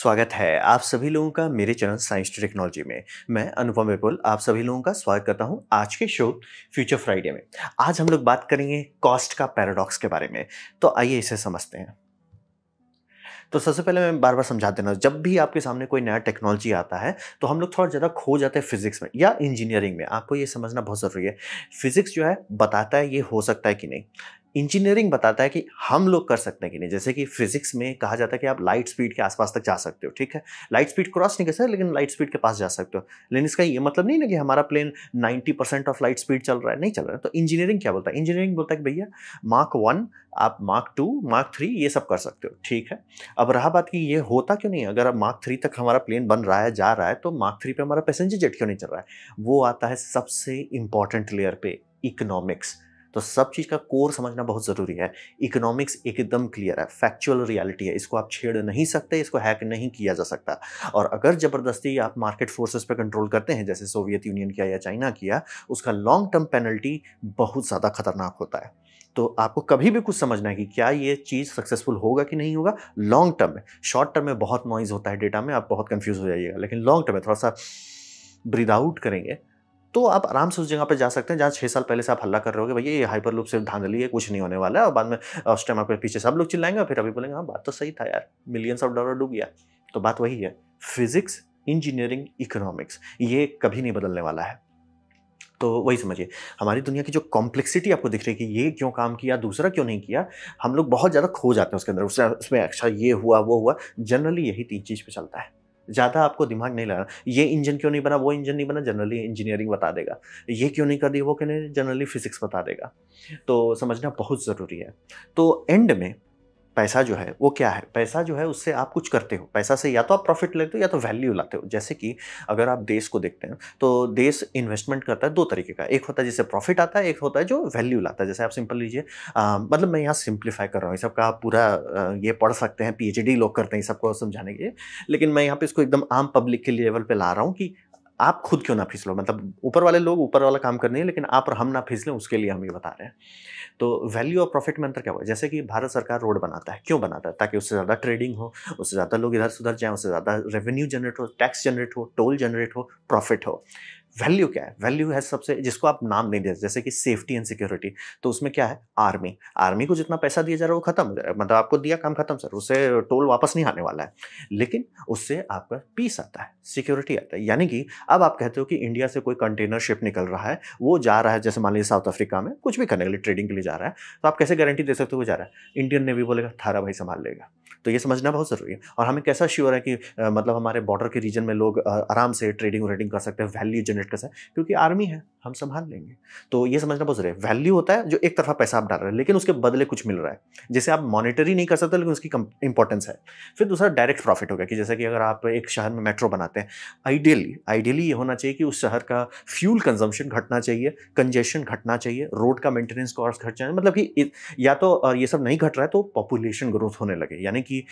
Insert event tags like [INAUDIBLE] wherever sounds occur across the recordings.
स्वागत है आप सभी लोगों का मेरे चैनल साइंस टू टेक्नोलॉजी में मैं अनुपम विपुल आप सभी लोगों का स्वागत करता हूं आज के शो फ्यूचर फ्राइडे में आज हम लोग बात करेंगे कॉस्ट का पैराडॉक्स के बारे में तो आइए इसे समझते हैं तो सबसे पहले मैं बार बार समझा देना जब भी आपके सामने कोई नया टेक्नोलॉजी आता है तो हम लोग थोड़ा ज़्यादा खो जाते हैं फिजिक्स में या इंजीनियरिंग में आपको ये समझना बहुत ज़रूरी है फिजिक्स जो है बताता है ये हो सकता है कि नहीं इंजीनियरिंग बताता है कि हम लोग कर सकते हैं कि नहीं जैसे कि फिजिक्स में कहा जाता है कि आप लाइट स्पीड के आसपास तक जा सकते हो ठीक है लाइट स्पीड क्रॉस नहीं कर सकते लेकिन लाइट स्पीड के पास जा सकते हो लेकिन इसका ये मतलब नहीं ना कि हमारा plane ninety percent of light speed चल रहा है नहीं चल रहा है तो इंजीनियरिंग क्या बोलता है इंजीनियरिंग बोलता है कि भैया मार्क वन आप मार्क टू मार्क थ्री ये सब कर सकते हो ठीक है अब रहा बात की ये होता क्यों नहीं अगर मार्क थ्री तक हमारा प्लेन बन रहा है जा रहा है तो मार्क थ्री पर हमारा पैसेंजर जेट क्यों नहीं चल रहा है वो आता है सबसे इंपॉर्टेंट लेयर पे इकोनॉमिक्स तो सब चीज़ का कोर समझना बहुत ज़रूरी है इकोनॉमिक्स एकदम क्लियर है फैक्चुअल रियलिटी है इसको आप छेड़ नहीं सकते इसको हैक नहीं किया जा सकता और अगर ज़बरदस्ती आप मार्केट फोर्सेस पर कंट्रोल करते हैं जैसे सोवियत यूनियन किया या चाइना किया उसका लॉन्ग टर्म पेनल्टी बहुत ज़्यादा खतरनाक होता है तो आपको कभी भी कुछ समझना है कि क्या ये चीज़ सक्सेसफुल होगा कि नहीं होगा लॉन्ग टर्म में शॉर्ट टर्म में बहुत नॉइज़ होता है डेटा में आप बहुत कंफ्यूज हो जाइएगा लेकिन लॉन्ग टर्म में थोड़ा सा ब्रीद आउट करेंगे तो आप आराम से उस जगह पर जा सकते हैं जहाँ छः साल पहले से आप हल्ला कर रहे हो भैया ये हाइपर लूप से धांधली है कुछ नहीं होने वाला है और बाद में उस टाइम आपके पीछे सब लोग चिल्लाएंगे और फिर अभी बोलेंगे हाँ बात तो सही था यार मिलियंस ऑफ डॉलर डूब गया तो बात वही है फिजिक्स इंजीनियरिंग इकोनॉमिक्स ये कभी नहीं बदलने वाला है तो वही समझिए हमारी दुनिया की जो कॉम्प्लेक्सिटी आपको दिख रही है कि ये क्यों काम किया दूसरा क्यों नहीं किया हम लोग बहुत ज़्यादा खो जाते हैं उसके अंदर उसमें अच्छा ये हुआ वो हुआ जनरली यही तीन चीज़ पे चलता है ज़्यादा आपको दिमाग नहीं लगाना ये इंजन क्यों नहीं बना वो इंजन नहीं बना जनरली इंजीनियरिंग बता देगा ये क्यों नहीं कर दी वो क्यों नहीं जनरली फिजिक्स बता देगा तो समझना बहुत ज़रूरी है तो एंड में पैसा जो है वो क्या है पैसा जो है उससे आप कुछ करते हो पैसा से या तो आप प्रॉफिट लेते हो या तो वैल्यू लाते हो जैसे कि अगर आप देश को देखते हैं तो देश इन्वेस्टमेंट करता है दो तरीके का एक होता है जिससे प्रॉफिट आता है एक होता है जो वैल्यू लाता है जैसे आप सिंपल लीजिए मतलब मैं यहाँ सिंप्लीफाई कर रहा हूँ इस सबका आप पूरा ये पढ़ सकते हैं पी लोग करते हैं सबको समझाने के लिए लेकिन मैं यहाँ पर इसको एकदम आम पब्लिक के लेवल पर ला रहा हूँ कि आप खुद क्यों ना फिसलो मतलब ऊपर वाले लोग ऊपर वाला काम रहे हैं लेकिन आप और हम ना फिसलें उसके लिए हम ये बता रहे हैं तो वैल्यू और प्रॉफिट में अंतर क्या हुआ जैसे कि भारत सरकार रोड बनाता है क्यों बनाता है ताकि उससे ज़्यादा ट्रेडिंग हो उससे ज़्यादा लोग इधर से उधर जाएँ उससे ज़्यादा रेवेन्यू जनरेट हो टैक्स जनरेट हो टोल जनरेट हो प्रॉफिट हो वैल्यू क्या है वैल्यू है सबसे जिसको आप नाम नहीं दे जैसे कि सेफ्टी एंड सिक्योरिटी तो उसमें क्या है आर्मी आर्मी को जितना पैसा दिया जा रहा है वो खत्म हो जा रहा है मतलब आपको दिया काम खत्म सर उससे टोल वापस नहीं आने वाला है लेकिन उससे आपका पीस आता है सिक्योरिटी आता है यानी कि अब आप कहते हो कि इंडिया से कोई कंटेनर शिप निकल रहा है वो जा रहा है जैसे मान लीजिए साउथ अफ्रीका में कुछ भी करने के लिए ट्रेडिंग के लिए जा रहा है तो आप कैसे गारंटी दे सकते हो वो जा रहा है इंडियन नेवी बोलेगा थारा भाई संभाल लेगा तो ये समझना बहुत ज़रूरी है और हमें कैसा श्योर है कि मतलब हमारे बॉर्डर के रीजन में लोग आराम से ट्रेडिंग व्रेडिंग कर सकते हैं वैल्यू जनरेट सेक्टर्स हैं क्योंकि आर्मी है हम संभाल लेंगे तो ये समझना बहुत जरूरी है वैल्यू होता है जो एक तरफा पैसा आप डाल रहे हैं लेकिन उसके बदले कुछ मिल रहा है जैसे आप मॉनिटरी नहीं कर सकते लेकिन उसकी इंपॉर्टेंस है फिर दूसरा डायरेक्ट प्रॉफिट हो गया कि जैसे कि अगर आप एक शहर में मेट्रो बनाते हैं आइडियली आइडियली ये होना चाहिए कि उस शहर का फ्यूल कंजम्पशन घटना चाहिए कंजेशन घटना चाहिए रोड का मेंटेनेंस कॉस्ट घट जाए मतलब कि या तो ये सब नहीं घट रहा है तो पॉपुलेशन ग्रोथ होने लगे यानी कि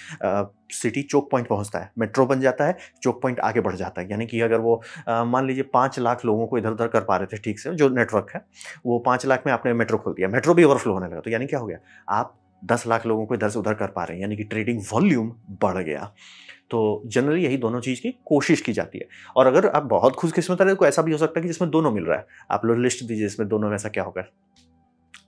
सिटी चौक पॉइंट पहुंचता है मेट्रो बन जाता है चौक पॉइंट आगे बढ़ जाता है यानी कि अगर वो मान लीजिए पाँच लाख लोगों को इधर उधर कर पा रहे थे ठीक से जो नेटवर्क है वो पाँच लाख में आपने मेट्रो खोल दिया मेट्रो भी ओवरफ्लो होने लगा तो यानी क्या हो गया आप दस लाख लोगों को इधर से उधर कर पा रहे हैं यानी कि ट्रेडिंग वॉल्यूम बढ़ गया तो जनरली यही दोनों चीज़ की कोशिश की जाती है और अगर आप बहुत खुशकिस्मत रहे तो ऐसा भी हो सकता है कि जिसमें दोनों मिल रहा है आप लोग लिस्ट दीजिए इसमें दोनों में ऐसा क्या होगा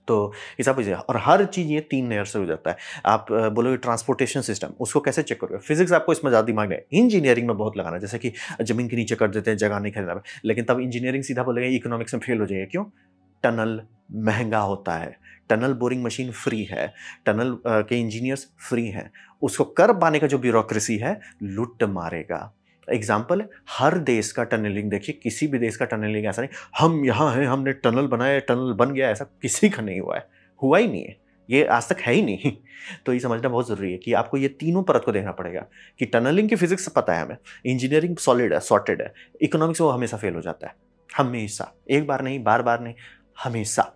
तो ये सब और हर चीज़ ये तीन लेयर से हो जाता है आप बोलोगे ट्रांसपोर्टेशन सिस्टम उसको कैसे चेक करोगे फिजिक्स आपको इसमें ज़्यादा दिमाग नहीं इंजीनियरिंग में बहुत लगाना जैसे कि जमीन के नीचे कर देते हैं जगह नहीं खरीदा लेकिन तब इंजीनियरिंग सीधा बोलेगा इकोनॉमिक्स में फेल हो जाएगा क्यों टनल महंगा होता है टनल बोरिंग मशीन फ्री है टनल के इंजीनियर्स फ्री हैं उसको कर पाने का जो ब्यूरोक्रेसी है लुट मारेगा एग्जाम्पल है हर देश का टनलिंग देखिए किसी भी देश का टनलिंग ऐसा नहीं हम यहाँ हैं हमने टनल बनाया टनल बन गया ऐसा किसी का नहीं हुआ है हुआ ही नहीं है ये आज तक है ही नहीं [LAUGHS] तो ये समझना बहुत ज़रूरी है कि आपको ये तीनों परत को देखना पड़ेगा कि टनलिंग की फिजिक्स पता है हमें इंजीनियरिंग सॉलिड है सॉर्टेड है इकोनॉमिक्स वो हमेशा फेल हो जाता है हमेशा एक बार नहीं बार बार नहीं हमेशा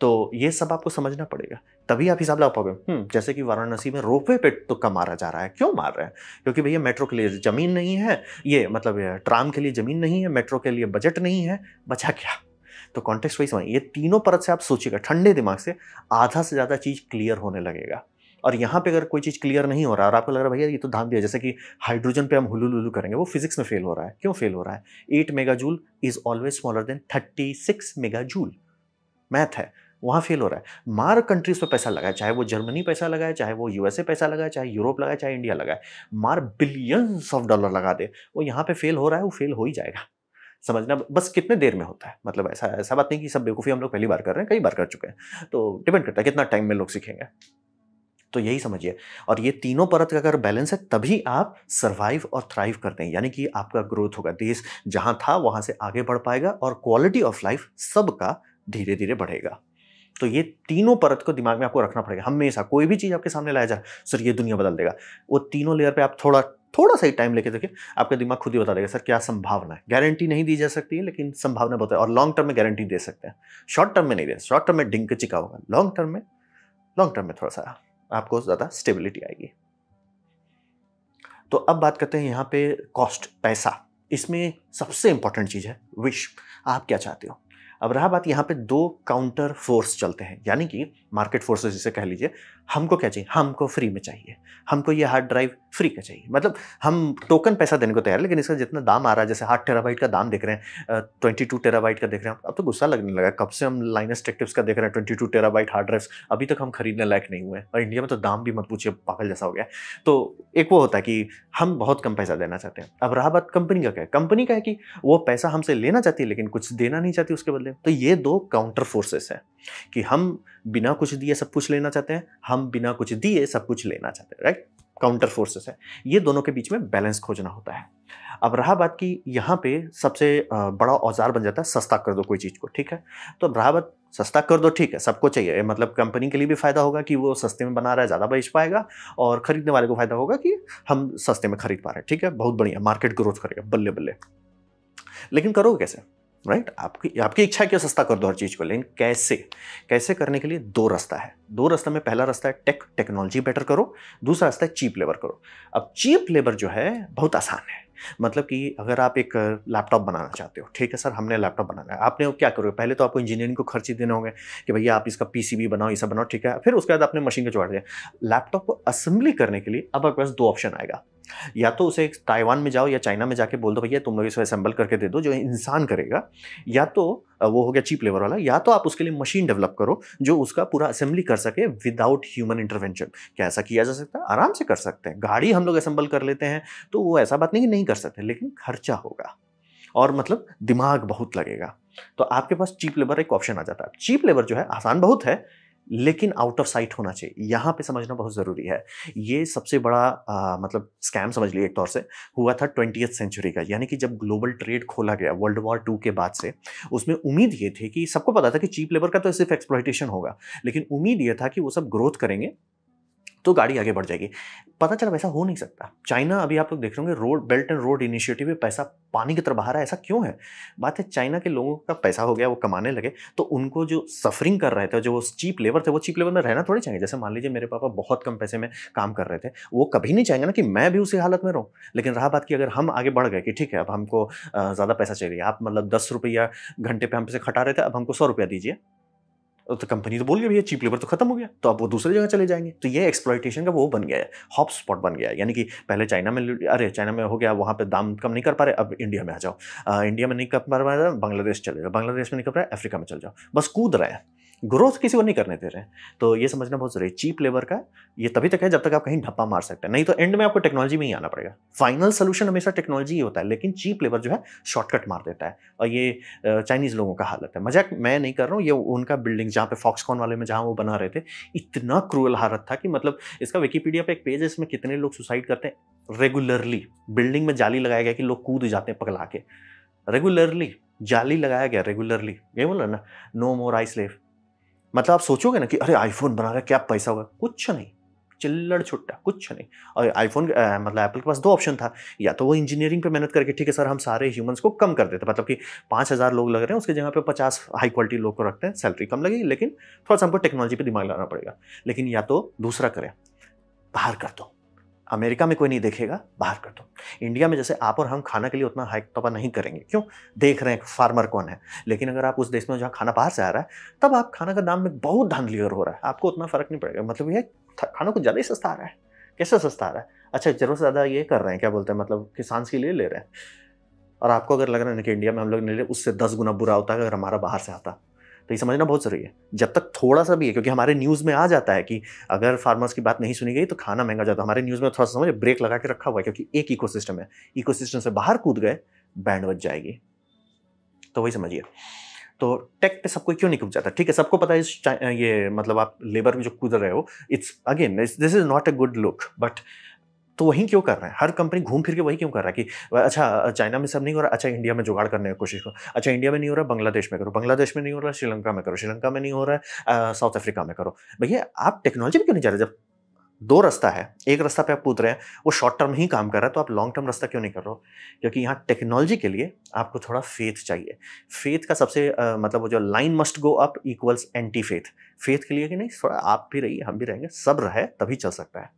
तो ये सब आपको समझना पड़ेगा तभी आप हिसाब लगा पाओगे हम्म, जैसे कि वाराणसी में रोपवे पे कम मारा जा रहा है क्यों मार रहे हैं क्योंकि भैया मेट्रो के लिए ज़मीन नहीं है ये मतलब ट्राम के लिए ज़मीन नहीं है मेट्रो के लिए बजट नहीं है बचा क्या तो कॉन्टेक्स्ट वाइज ये तीनों परत से आप सोचिएगा ठंडे दिमाग से आधा से ज़्यादा चीज़ क्लियर होने लगेगा और यहाँ पे अगर कोई चीज़ क्लियर नहीं हो रहा और आपको लग रहा है भैया ये तो धाम दिया जैसे कि हाइड्रोजन पे हम हुलू लुलू करेंगे वो फिजिक्स में फेल हो रहा है क्यों फेल हो रहा है eight mega joule is always smaller than thirty six mega joule math है वहाँ फेल हो रहा है मार कंट्रीज पर पैसा लगाए चाहे वो जर्मनी पैसा लगाए चाहे वो यूएसए पैसा लगाए चाहे यूरोप लगाए चाहे इंडिया लगाए मार बिलियंस ऑफ डॉलर लगा दे वो यहाँ पे फेल हो रहा है वो फेल हो ही जाएगा समझना बस कितने देर में होता है मतलब ऐसा ऐसा बात नहीं कि सब बेवकूफ़ी हम लोग पहली बार कर रहे हैं कई बार कर चुके हैं तो डिपेंड करता है कितना टाइम में लोग सीखेंगे तो यही समझिए और ये तीनों परत का अगर बैलेंस है तभी आप सर्वाइव और थ्राइव करते हैं यानी कि आपका ग्रोथ होगा देश जहाँ था वहाँ से आगे बढ़ पाएगा और क्वालिटी ऑफ लाइफ सबका धीरे धीरे बढ़ेगा तो ये तीनों परत को दिमाग में आपको रखना पड़ेगा हमेशा कोई भी चीज़ आपके सामने लाया जाए सर ये दुनिया बदल देगा वो तीनों लेयर पे आप थोड़ा थोड़ा सा ही टाइम लेके देखिए आपका दिमाग खुद ही बता देगा सर क्या संभावना है गारंटी नहीं दी जा सकती है लेकिन संभावना बहुत है और लॉन्ग टर्म में गारंटी दे सकते हैं शॉर्ट टर्म में नहीं दे शॉर्ट टर्म में डिंक चिका होगा लॉन्ग टर्म में लॉन्ग टर्म में थोड़ा सा आपको ज़्यादा स्टेबिलिटी आएगी तो अब बात करते हैं यहाँ पे कॉस्ट पैसा इसमें सबसे इंपॉर्टेंट चीज़ है विश आप क्या चाहते हो अब रहा बात यहाँ पे दो काउंटर फोर्स चलते हैं यानी कि मार्केट फोर्सेस जिसे कह लीजिए हमको क्या चाहिए हमको फ्री में चाहिए हमको ये हार्ड ड्राइव फ्री का चाहिए मतलब हम टोकन पैसा देने को तैयार है लेकिन इसका जितना दाम आ रहा है जैसे आठ टेराबाइट का दाम देख रहे हैं ट्वेंटी टू टेराबाइट का देख रहे हैं अब तो गुस्सा लगने लगा कब से हम लाइनस टेक्टिव्स का देख रहे हैं twenty two terabyte hard drives अभी तक हम खरीदने लायक नहीं हुए और इंडिया में तो दाम भी मत पूछिए पागल जैसा हो गया तो एक वो होता है कि हम बहुत कम पैसा देना चाहते हैं अब रहा बात कंपनी का क्या है कंपनी का है कि वो पैसा हमसे लेना चाहती है लेकिन कुछ देना नहीं चाहती उसके बदले तो ये दो काउंटर फोर्सेस है कि हम बिना कुछ दिए सब कुछ लेना चाहते हैं हम बिना कुछ दिए सब कुछ लेना चाहते हैं राइट काउंटर फोर्सेस है ये दोनों के बीच में बैलेंस खोजना होता है अब रहा बात की यहाँ पे सबसे बड़ा औजार बन जाता है सस्ता कर दो कोई चीज़ को ठीक है तो अब रहा बात सस्ता कर दो ठीक है सबको चाहिए मतलब कंपनी के लिए भी फ़ायदा होगा कि वो सस्ते में बना रहा है ज़्यादा बेच पाएगा और ख़रीदने वाले को फ़ायदा होगा कि हम सस्ते में खरीद पा रहे हैं ठीक है बहुत बढ़िया मार्केट ग्रोथ करेगा बल्ले बल्ले लेकिन करोगे कैसे राइट right? आपकी आपकी इच्छा है कि सस्ता कर दो हर चीज़ को लेकिन कैसे कैसे करने के लिए दो रास्ता है दो रास्ता में पहला रास्ता है टेक टेक्नोलॉजी बेटर करो दूसरा रास्ता है चीप लेबर करो अब चीप लेबर जो है बहुत आसान है मतलब कि अगर आप एक लैपटॉप बनाना चाहते हो ठीक है सर हमने लैपटॉप बनाना है आपने क्या करोगे पहले तो आपको इंजीनियरिंग को खर्चे देने होंगे कि भैया आप इसका पीसीबी बनाओ ये सब बनाओ ठीक है फिर उसके बाद आपने मशीन को जोड़ दिया लैपटॉप को असेंबली करने के लिए अब आपके पास दो ऑप्शन आएगा या तो उसे ताइवान में जाओ या चाइना में जाके बोल दो भैया तुम लोग इसे असेंबल करके दे दो जो इंसान करेगा या तो वो हो गया चीप लेबर वाला या तो आप उसके लिए मशीन डेवलप करो जो उसका पूरा असेंबली कर सके विदाउट ह्यूमन इंटरवेंशन क्या ऐसा किया जा सकता है आराम से कर सकते हैं गाड़ी हम लोग असेंबल कर लेते हैं तो वो ऐसा बात नहीं कि नहीं कर सकते लेकिन खर्चा होगा और मतलब दिमाग बहुत लगेगा तो आपके पास चीप लेबर एक ऑप्शन आ जाता है चीप लेबर जो है आसान बहुत है लेकिन आउट ऑफ साइट होना चाहिए यहाँ पे समझना बहुत ज़रूरी है ये सबसे बड़ा आ, मतलब स्कैम समझ लिए एक तौर से हुआ था ट्वेंटी सेंचुरी का यानी कि जब ग्लोबल ट्रेड खोला गया वर्ल्ड वॉर टू के बाद से उसमें उम्मीद ये थी कि सबको पता था कि चीप लेबर का तो सिर्फ एक्सप्लाइटेशन होगा लेकिन उम्मीद ये था कि वो सब ग्रोथ करेंगे तो गाड़ी आगे बढ़ जाएगी पता चला वैसा हो नहीं सकता चाइना अभी आप लोग देख रहे होंगे road belt and road initiative में पैसा पानी की तरफ बाहर है ऐसा क्यों है बात है चाइना के लोगों का पैसा हो गया वो कमाने लगे तो उनको जो सफरिंग कर रहे थे जो चीप लेबर थे वो चीप लेबर में रहना थोड़ी चाहिए जैसे मान लीजिए मेरे पापा बहुत कम पैसे में काम कर रहे थे वो कभी नहीं चाहेंगे ना कि मैं भी उसी हालत में रहूँ लेकिन रहा बात की अगर हम आगे बढ़ गए कि ठीक है अब हमको ज़्यादा पैसा चाहिए आप मतलब दस रुपया घंटे पर हम पैसे खटा रहे थे अब हमको सौ रुपया दीजिए तो कंपनी तो, तो बोल गई भैया चीप लेबर तो खत्म हो गया तो अब वो दूसरी जगह चले जाएंगे तो ये एक्सप्लाइटेशन का वो बन गया है हॉप स्पॉट बन गया है यानी कि पहले चाइना में अरे चाइना में हो गया वहाँ पर दाम कम नहीं कर पा रहे अब इंडिया में आ जाओ आ, इंडिया में नहीं कर पा रहे बांग्लादेश चले जाओ बांग्लादेश में नहीं कर पा रहा अफ्रीका में चल जाओ बस कूद रहा है ग्रोथ किसी को नहीं करने दे रहे तो ये समझना बहुत जरूरी है चीप लेबर का ये तभी तक है जब तक आप कहीं ढप्पा मार सकते हैं नहीं तो एंड में आपको टेक्नोलॉजी में ही आना पड़ेगा फाइनल सोल्यूशन हमेशा टेक्नोलॉजी ही होता है लेकिन चीप लेबर जो है शॉर्टकट मार देता है और ये चाइनीज लोगों का हालत है मजाक मैं नहीं कर रहा हूँ ये उनका बिल्डिंग जहाँ पे फॉक्सकॉन वाले में जहाँ वो बना रहे थे इतना क्रूअल हालत था कि मतलब इसका विकीपीडिया पर एक पेज है इसमें कितने लोग सुसाइड करते हैं रेगुलरली बिल्डिंग में जाली लगाया गया कि लोग कूद जाते हैं पकड़ा के रेगुलरली जाली लगाया गया रेगुलरली ये बोला ना नो मोर आई स्लेव मतलब आप सोचोगे ना कि अरे आईफोन बना रहा है क्या पैसा होगा कुछ नहीं चिल्लड़ छुट्टा कुछ नहीं और आईफोन मतलब एप्पल के पास दो ऑप्शन था या तो वो इंजीनियरिंग पे मेहनत करके ठीक है सर हम सारे ह्यूमंस को कम कर देते मतलब कि पाँच हज़ार लोग लग रहे हैं उसके जगह पे पचास हाई क्वालिटी लोग को रखते हैं सैलरी कम लगेगी लेकिन थोड़ा सा हमको टेक्नोलॉजी पर दिमाग लाना पड़ेगा लेकिन या तो दूसरा करें बाहर कर दो अमेरिका में कोई नहीं देखेगा बाहर कर दो इंडिया में जैसे आप और हम खाना के लिए उतना हाइक तबा तो नहीं करेंगे क्यों देख रहे हैं फार्मर कौन है लेकिन अगर आप उस देश में जहाँ खाना बाहर से आ रहा है तब आप खाना का दाम में बहुत धांधलीगर हो रहा है आपको उतना फ़र्क नहीं पड़ेगा मतलब ये खाना कुछ ज़्यादा ही सस्ता आ रहा है कैसे सस्ता आ रहा है अच्छा जरूर से ज़्यादा ये कर रहे हैं क्या बोलते हैं मतलब किसान के लिए ले रहे हैं और आपको अगर लग रहा है ना कि इंडिया में हम लोग ले उससे दस गुना बुरा होता है अगर हमारा बाहर से आता तो ये समझना बहुत ज़रूरी है जब तक थोड़ा सा भी है क्योंकि हमारे न्यूज़ में आ जाता है कि अगर फार्मर्स की बात नहीं सुनी गई तो खाना महंगा जाता है हमारे न्यूज़ में थोड़ा सा समझ ब्रेक लगा के रखा हुआ है क्योंकि एक इको है इको से बाहर कूद गए बैंड बच जाएगी तो वही समझिए तो टेक पे सबको क्यों नहीं कूद जाता ठीक है सबको पता है ये मतलब आप लेबर में जो कूद रहे हो it's again this is not a good look but तो वहीं क्यों कर रहे हैं हर कंपनी घूम फिर के वही क्यों कर रहा है कि अच्छा चाइना में सब नहीं हो रहा अच्छा इंडिया में जुगाड़ करने की कोशिश करो अच्छा इंडिया में नहीं हो रहा बांग्लादेश में करो बांग्लादेश में नहीं हो रहा श्रीलंका में करो श्रीलंका में नहीं हो रहा है साउथ अफ्रीका में करो भैया आप टेक्नोलॉजी में क्यों नहीं जा रहे जब दो रास्ता है एक रास्ता पे आप कूद रहे हैं वो शॉर्ट टर्म ही काम कर रहा है तो आप लॉन्ग टर्म रास्ता क्यों नहीं कर रहे हो क्योंकि यहाँ टेक्नोलॉजी के लिए आपको थोड़ा फेथ चाहिए फेथ का सबसे आ, मतलब वो जो line must go up equals anti faith faith के लिए कि नहीं थोड़ा आप भी रहिए हम भी रहेंगे सब रहे तभी चल सकता है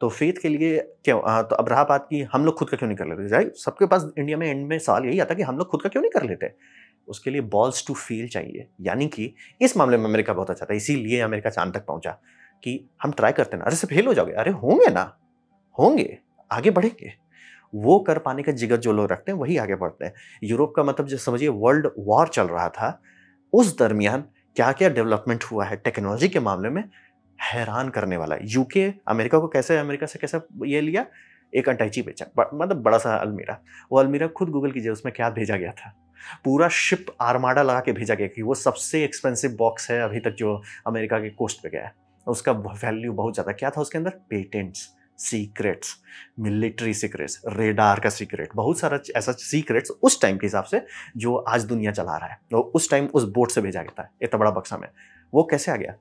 तो फेथ के लिए क्यों आ, तो अब रहा बात की हम लोग खुद का क्यों नहीं कर लेते जाए सबके पास इंडिया में एंड में सवाल यही आता कि हम लोग खुद का क्यों नहीं कर लेते उसके लिए बॉल्स टू फील चाहिए यानी कि इस मामले में अमेरिका बहुत अच्छा था इसीलिए अमेरिका चांद तक पहुंचा कि हम ट्राई करते ना अरे से फेल हो जाओगे अरे होंगे ना होंगे आगे बढ़ेंगे वो कर पाने का जिगर जो लोग रखते हैं वही आगे बढ़ते हैं यूरोप का मतलब जो समझिए वर्ल्ड वॉर चल रहा था उस दरमियान क्या क्या डेवलपमेंट हुआ है टेक्नोलॉजी के मामले में हैरान करने वाला है यूके अमेरिका को कैसे अमेरिका से कैसे ये लिया एक अटैची बेचा मतलब बड़ा सा अलमीरा वो अलमीरा खुद गूगल कीजिए उसमें क्या भेजा गया था पूरा शिप आर्माडा लगा के भेजा गया कि वो सबसे एक्सपेंसिव बॉक्स है अभी तक जो अमेरिका के कोस्ट पे गया है उसका वैल्यू बहुत ज़्यादा क्या था उसके अंदर patents secrets military secrets radar का सीक्रेट बहुत सारा ऐसा सीक्रेट्स उस टाइम के हिसाब से जो आज दुनिया चला रहा है वो उस टाइम उस बोट से भेजा गया था इतना बड़ा बक्सा में वो कैसे आ गया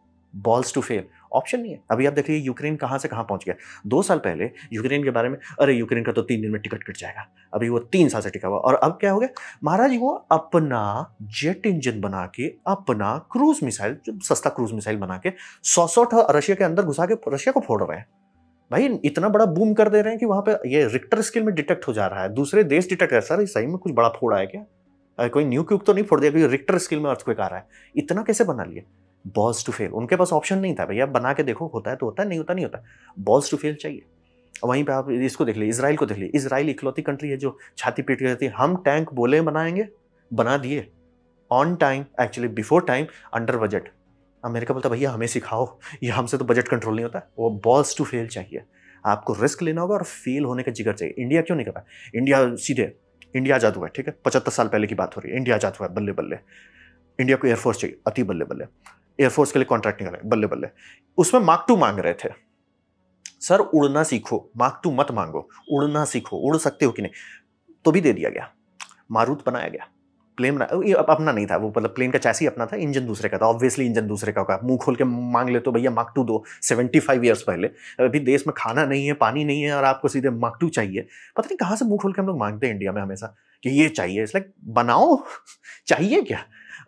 बॉल्स टू फेल ऑप्शन नहीं है अभी आप देखिए यूक्रेन कहाँ से कहाँ पहुँच गया दो साल पहले यूक्रेन के बारे में अरे यूक्रेन का तो तीन दिन में टिकट कट जाएगा अभी वो तीन साल से टिका हुआ और अब क्या हो गया महाराज वो अपना जेट इंजन बना के अपना क्रूज मिसाइल जो सस्ता क्रूज मिसाइल बना के सौ सौ रशिया के अंदर घुसा के रशिया को फोड़ रहे हैं भाई इतना बड़ा बूम कर दे रहे हैं कि वहाँ पे ये रिक्टर स्केल में डिटेक्ट हो जा रहा है दूसरे देश डिटेक्ट कर सर सही में कुछ बड़ा फोड़ा है क्या कोई न्यू क्यूक तो नहीं फोड़ दिया क्योंकि रिक्टर स्केल में अर्थ आ रहा है इतना कैसे बना लिया बॉल्स टू फेल उनके पास ऑप्शन नहीं था भैया बना के देखो होता है तो होता है नहीं होता नहीं होता बॉल्स टू फेल चाहिए वहीं पे आप इसको देख लीजिए इसराइल को देख लीजिए इसराइल इकलौती कंट्री है जो छाती पीट रहती है हम टैंक बोले बनाएंगे बना दिए on time actually before time under budget America बोलता भैया हमें सिखाओ ये हमसे तो बजट कंट्रोल नहीं होता वो बॉल्स टू फेल चाहिए आपको रिस्क लेना होगा और फेल होने का जिगर चाहिए इंडिया क्यों नहीं कर रहा इंडिया सीधे इंडिया आजाद हुआ है ठीक है पचहत्तर साल पहले की बात हो रही है इंडिया आजाद हुआ है बल्ले बल्ले इंडिया को एयरफोर्स चाहिए अति बल्ले बल्ले एयरफोर्स के लिए कॉन्ट्रैक्ट निकाले बल्ले बल्ले उसमें मार्क टू मांग रहे थे सर उड़ना सीखो मार्क टू मत मांगो उड़ना सीखो उड़ सकते हो कि नहीं तो भी दे दिया गया मारूत बनाया गया प्लेन ये अपना नहीं था वो मतलब प्लेन का चैसी अपना था इंजन दूसरे का था ऑब्वियसली इंजन दूसरे का होगा मुंह खोल के मांग ले तो भैया मार्क टू दो सेवेंटी फाइव ईयर्स पहले अभी देश में खाना नहीं है पानी नहीं है और आपको सीधे मार्क टू चाहिए पता नहीं कहाँ से मुंह खोल के हम लोग मांगते हैं इंडिया में हमेशा कि ये चाहिए इस लाइक बनाओ [LAUGHS] चाहिए क्या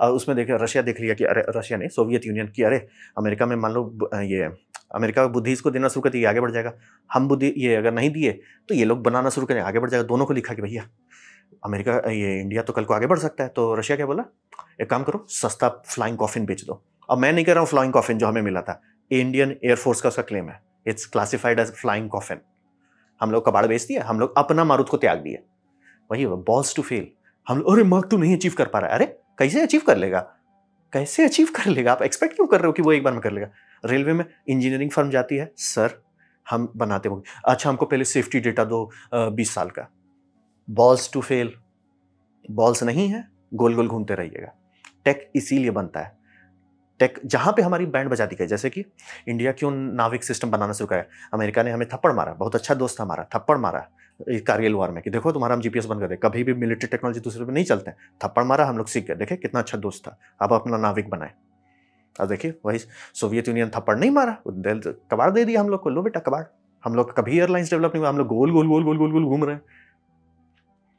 उसमें देख रशिया देख लिया कि अरे रशिया ने सोवियत यूनियन की अरे अमेरिका में मान लो ये अमेरिका बुद्धिज़ को देना शुरू कर दिया आगे बढ़ जाएगा हम बुद्धि ये अगर नहीं दिए तो ये लोग बनाना शुरू करें आगे बढ़ जाएगा दोनों को लिखा कि भैया अमेरिका ये इंडिया तो कल को आगे बढ़ सकता है तो रशिया क्या बोला एक काम करो सस्ता फ्लाइंग कॉफिन बेच दो अब मैं नहीं कह रहा हूँ फ्लाइंग कॉफिन जो हमें मिला था इंडियन एयरफोर्स का उसका क्लेम है it's classified as flying coffin हम लोग कबाड़ बेच दिया हम लोग अपना मारूद को त्याग दिया वही बॉल्स टू फेल हम लोग अरे मार्क तो नहीं अचीव कर पा रहा है अरे कैसे अचीव कर लेगा कैसे अचीव कर लेगा आप एक्सपेक्ट क्यों कर रहे हो कि वो एक बार में कर लेगा रेलवे में इंजीनियरिंग फर्म जाती है सर हम बनाते होंगे अच्छा हमको पहले सेफ्टी डेटा दो बीस साल का बॉल्स टू फेल बॉल्स नहीं है गोल गोल घूमते रहिएगा टेक इसीलिए बनता है टेक जहाँ पे हमारी बैंड बजाती गई जैसे कि इंडिया क्यों नाविक सिस्टम बनाना शुरू कराया अमेरिका ने हमें थप्पड़ मारा बहुत अच्छा दोस्त हमारा थप्पड़ मारा कारगिल वार में कि देखो तुम्हारा हम जीपीएस बंद कर दे कभी भी मिलिट्री टेक्नोलॉजी दूसरे पर नहीं चलते हैं थप्पड़ मारा हम लोग सीख गए देखे कितना अच्छा दोस्त था अब अपना नाविक बनाए अब देखिए वही सोवियत यूनियन थप्पड़ नहीं मारा तो कबाड़ दे दिया हम लोग को लो बेटा कबाड़ हम लोग कभी एयरलाइंस डेवलप नहीं हुआ हम लोग गोल गोल गोल गोल गोल गोल घूम रहे हैं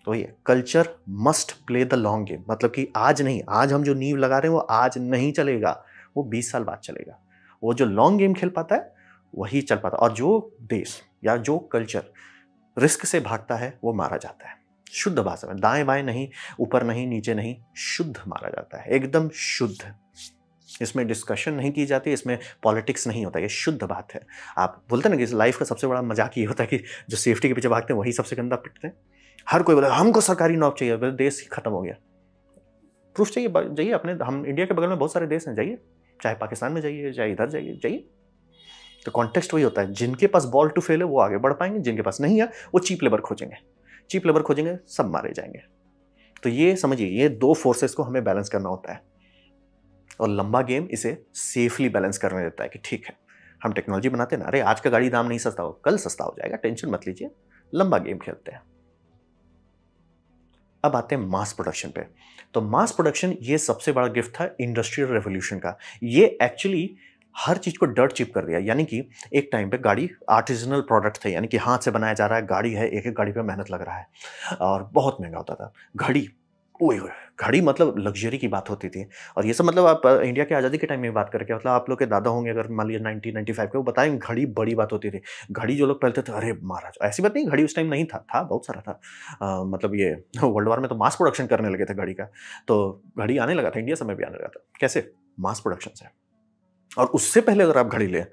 तो ये culture must play the long game मतलब कि आज नहीं आज हम जो नींव लगा रहे हैं वो आज नहीं चलेगा वो बीस साल बाद चलेगा वो जो लॉन्ग गेम खेल पाता है वही चल पाता और जो देश या जो कल्चर रिस्क से भागता है वो मारा जाता है शुद्ध भाषा में दाएं बाएं नहीं ऊपर नहीं नीचे नहीं शुद्ध मारा जाता है एकदम शुद्ध इसमें डिस्कशन नहीं की जाती इसमें पॉलिटिक्स नहीं होता ये शुद्ध बात है आप बोलते ना कि लाइफ का सबसे बड़ा मजाक ये होता है कि जो सेफ्टी के पीछे भागते हैं वही सबसे गंदा पिटते हैं हर कोई बोला हमको सरकारी नौब चाहिए बोले देश ही खत्म हो गया प्रूफ चाहिए जाइए अपने हम इंडिया के बगल में बहुत सारे देश हैं जाइए चाहे पाकिस्तान में जाइए चाहे इधर जाइए जाइए तो कॉन्टेक्स्ट वही होता है जिनके पास बॉल टू फेल है वो आगे बढ़ पाएंगे जिनके पास नहीं है वो चीप लेबर खोजेंगे चीप लेबर खोजेंगे सब मारे जाएंगे तो ये समझिए ये दो फोर्सेस को हमें बैलेंस करना होता है और लंबा गेम इसे सेफली बैलेंस करने देता है कि ठीक है हम टेक्नोलॉजी बनाते हैं ना अरे आज का गाड़ी दाम नहीं सस्ता हो कल सस्ता हो जाएगा टेंशन मत लीजिए लंबा गेम खेलते हैं अब आते हैं मास प्रोडक्शन पे तो मास प्रोडक्शन ये सबसे बड़ा गिफ्ट था इंडस्ट्रियल रेवोल्यूशन का ये एक्चुअली हर चीज़ को डर्ट चिप कर दिया यानी कि एक टाइम पे गाड़ी आर्टिजनल प्रोडक्ट थे यानी कि हाथ से बनाया जा रहा है गाड़ी है एक एक गाड़ी पे मेहनत लग रहा है और बहुत महंगा होता था घड़ी ओए घड़ी मतलब लग्जरी की बात होती थी और ये सब मतलब आप इंडिया के आज़ादी के टाइम में बात करके मतलब आप लोग के दादा होंगे अगर मान लीजिए नाइनटीन नाइन्टी फाइव के वो बताएं घड़ी बड़ी बात होती थी घड़ी जो लोग पहनते थे अरे महाराज ऐसी बात नहीं घड़ी उस टाइम नहीं था था बहुत सारा था आ, मतलब ये वर्ल्ड [LAUGHS] वार में तो मास प्रोडक्शन करने लगे थे घड़ी का तो घड़ी आने लगा था इंडिया समय भी आने लगा था कैसे मास प्रोडक्शन से और उससे पहले अगर आप घड़ी लें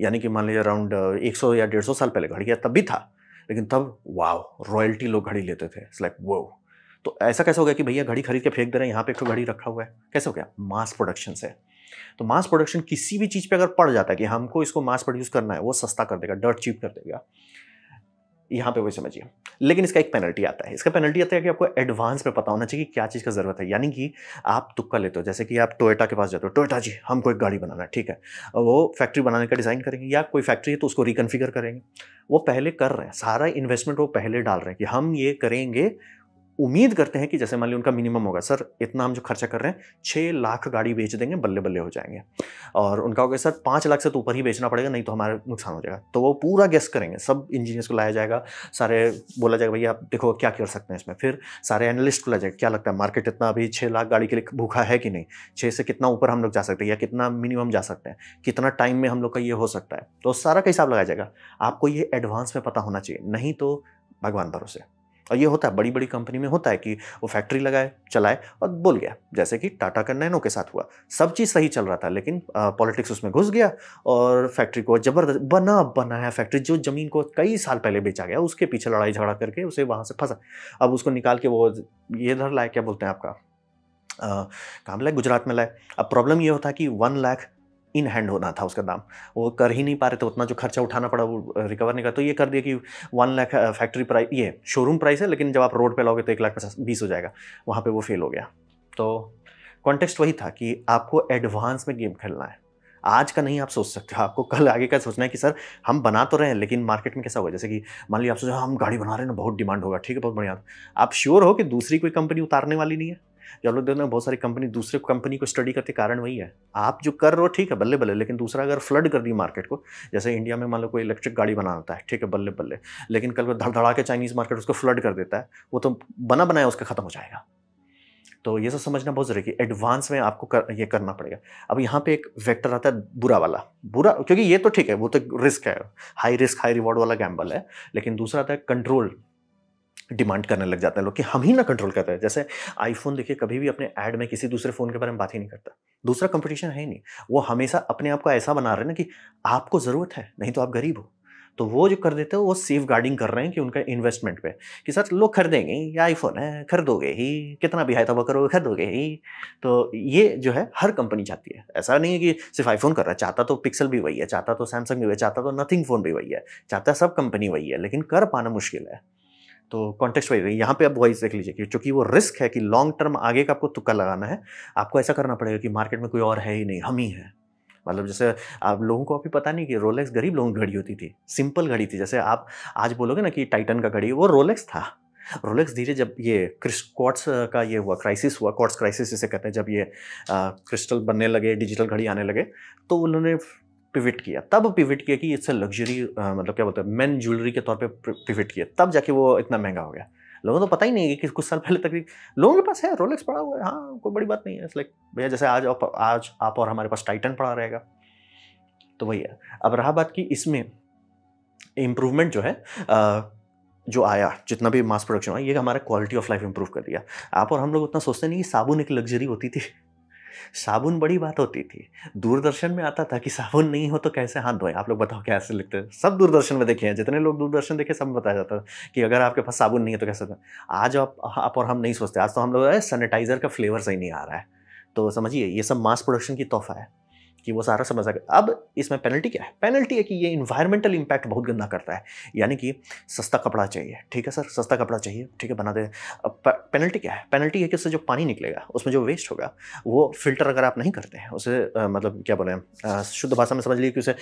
यानी कि मान लीजिए अराउंड 100 या 150 साल पहले घड़ी गया तब भी था लेकिन तब वाव रॉयल्टी लोग घड़ी लेते थे इट्स लाइक वो तो ऐसा कैसे हो गया कि भैया घड़ी खरीद के फेंक दे रहे हैं यहाँ पे एक तो घड़ी रखा हुआ है कैसे हो गया मास प्रोडक्शन से तो मास प्रोडक्शन किसी भी चीज़ पे अगर पड़ जाता है कि हमको इसको मास प्रोड्यूस करना है वो सस्ता कर देगा डर्ट चीप कर देगा यहाँ पे वही समझिए लेकिन इसका एक पेनल्टी आता है इसका पेनल्टी आता है कि आपको एडवांस में पता होना चाहिए कि क्या चीज़ का ज़रूरत है यानी कि आप तुक्का लेते हो जैसे कि आप टोयोटा के पास जाते हो टोयोटा जी हमको एक गाड़ी बनाना है ठीक है वो फैक्ट्री बनाने का डिज़ाइन करेंगे या कोई फैक्ट्री है तो उसको रिकनफिगर करेंगे वो पहले कर रहे हैं सारा इन्वेस्टमेंट वो पहले डाल रहे हैं कि हम ये करेंगे उम्मीद करते हैं कि जैसे मान ली उनका मिनिमम होगा सर इतना हम जो खर्चा कर रहे हैं छः लाख गाड़ी बेच देंगे बल्ले बल्ले हो जाएंगे और उनका होगा सर पाँच लाख से तो ऊपर ही बेचना पड़ेगा नहीं तो हमारा नुकसान हो जाएगा तो वो पूरा गेस करेंगे सब इंजीनियर्स को लाया जाएगा सारे बोला जाएगा भैया आप देखो क्या कर सकते हैं इसमें फिर सारे एनालिस्ट को लाया जाएगा क्या लगता है मार्केट इतना अभी छः लाख गाड़ी के लिए भूखा है कि नहीं छः से कितना ऊपर हम लोग जा सकते हैं या कितना मिनिमम जा सकते हैं कितना टाइम में हम लोग का ये हो सकता है तो सारा का हिसाब लगाया जाएगा आपको ये एडवांस में पता होना चाहिए नहीं तो भगवान भरोसे और ये होता है बड़ी बड़ी कंपनी में होता है कि वो फैक्ट्री लगाए चलाए और बोल गया जैसे कि टाटा का नैनो के साथ हुआ सब चीज़ सही चल रहा था लेकिन पॉलिटिक्स उसमें घुस गया और फैक्ट्री को ज़बरदस्त बना बनाया फैक्ट्री जो ज़मीन को कई साल पहले बेचा गया उसके पीछे लड़ाई झगड़ा करके उसे वहाँ से फंसा अब उसको निकाल के वो ये इधर लाए क्या बोलते हैं आपका काम लाए गुजरात में लाए अब प्रॉब्लम ये होता है कि वन लाख इन हैंड होना था उसका दाम वो कर ही नहीं पा रहे थे उतना जो खर्चा उठाना पड़ा वो रिकवर नहीं कर तो ये कर दिया कि वन लाख फैक्ट्री प्राइस ये शोरूम प्राइस है लेकिन जब आप रोड पर लाओगे तो एक लाख पचास बीस हो जाएगा वहाँ पर वो फेल हो गया तो कॉन्टेक्स्ट वही था कि आपको एडवांस में गेम खेलना है आज का नहीं आप सोच सकते हो आपको कल आगे का सोचना है कि सर हम बना तो रहे हैं लेकिन मार्केट में कैसा होगा जैसे कि मान लीजिए आप सोचो हाँ, हम गाड़ी बना रहे हैं ना बहुत डिमांड होगा ठीक है बहुत बढ़िया आप श्योर हो कि दूसरी कोई कंपनी उतारने वाली नहीं है जो आप लोग देख रहे हैं बहुत सारी कंपनी दूसरे कंपनी को स्टडी करते कारण वही है आप जो कर रहे हो ठीक है बल्ले बल्ले लेकिन दूसरा अगर फ्लड कर दी मार्केट को जैसे इंडिया में मान लो कोई इलेक्ट्रिक गाड़ी बनाता है ठीक है बल्ले बल्ले लेकिन कल को धड़धड़ा के चाइनीज़ मार्केट उसको फ्लड कर देता है वो तो बना बनाया उसका ख़त्म हो जाएगा तो ये सब समझना बहुत ज़रूरी है एडवांस में आपको कर, ये करना पड़ेगा अब यहाँ पे एक वेक्टर आता है बुरा वाला बुरा क्योंकि ये तो ठीक है वो तो रिस्क है हाई रिस्क हाई रिवॉर्ड वाला गैम्बल है लेकिन दूसरा आता है कंट्रोल डिमांड करने लग जाते हैं लोग कि हम ही ना कंट्रोल करते हैं जैसे आईफोन देखिए कभी भी अपने ऐड में किसी दूसरे फ़ोन के बारे में बात ही नहीं करता दूसरा कंपटीशन है ही नहीं वो हमेशा अपने आप को ऐसा बना रहे हैं ना कि आपको ज़रूरत है नहीं तो आप गरीब हो तो वो जो कर देते हैं वो सेफ गार्डिंग कर रहे हैं कि उनका इन्वेस्टमेंट पे कि सर लोग खरीदेंगे ये आईफोन है खरीदोगे ही कितना भी है तब करोगे खरीदोगे ही तो ये जो है हर कंपनी चाहती है ऐसा नहीं है कि सिर्फ आईफोन कर रहा है चाहता तो पिक्सल भी वही है चाहता तो सैमसंग भी वही है चाहता तो नथिंग फ़ोन भी वही है चाहता सब कंपनी वही है लेकिन कर पाना मुश्किल है तो कॉन्टेक्स्ट वाइज रही यहाँ पे आप वॉइस देख लीजिए कि चूंकि वो रिस्क है कि लॉन्ग टर्म आगे का आपको तुक्का लगाना है आपको ऐसा करना पड़ेगा कि मार्केट में कोई और है ही नहीं हम ही हैं मतलब जैसे आप लोगों को अभी पता नहीं कि रोलेक्स गरीब लोगों की घड़ी होती थी सिंपल घड़ी थी जैसे आप आज बोलोगे ना कि टाइटन का घड़ी वो रोलेक्स था रोलेक्स धीरे जब ये क्रिस क्वार्ट्स का ये हुआ क्राइसिस हुआ क्वार्ट्स क्राइसिस जिसे कहते हैं जब ये आ, क्रिस्टल बनने लगे डिजिटल घड़ी आने लगे तो उन्होंने पिविट किया तब पिविट किया कि इससे लग्जरी मतलब क्या बोलते हैं मेन ज्वेलरी के तौर पे पिविट किया तब जाके वो इतना महंगा हो गया लोगों को तो पता ही नहीं है कि कुछ साल पहले तक लोगों के पास है रोलेक्स पड़ा हुआ है हाँ कोई बड़ी बात नहीं है लाइक भैया जैसे आज आज आप और हमारे पास टाइटन पड़ा रहेगा तो वही है अब रहा बात की इसमें इम्प्रूवमेंट जो है आ, जो आया जितना भी मास प्रोडक्शन हुआ ये हमारा क्वालिटी ऑफ लाइफ इंप्रूव कर दिया आप और हम लोग उतना सोचते नहीं कि साबुन एक लग्जरी होती थी साबुन बड़ी बात होती थी दूरदर्शन में आता था कि साबुन नहीं हो तो कैसे हाथ धोएं आप लोग बताओ कैसे लिखते हैं सब दूरदर्शन में देखे हैं जितने लोग दूरदर्शन देखे सब बताया जाता था कि अगर आपके पास साबुन नहीं है तो कैसे आज आप आप और हम नहीं सोचते आज तो हम लोग सैनिटाइज़र का फ्लेवर सही नहीं आ रहा है तो समझिए ये सब मास प्रोडक्शन की तोहफा है कि वो सारा समझ सके अब इसमें पेनल्टी क्या है पेनल्टी है कि ये इन्वायरमेंटल इम्पैक्ट बहुत गंदा करता है यानी कि सस्ता कपड़ा चाहिए ठीक है सर सस्ता कपड़ा चाहिए ठीक है बना दे अब पेनल्टी क्या है पेनल्टी है कि उससे जो पानी निकलेगा उसमें जो वेस्ट होगा वो फिल्टर अगर आप नहीं करते हैं उसे आ, मतलब क्या बोले शुद्ध भाषा में समझ लीजिए कि उसे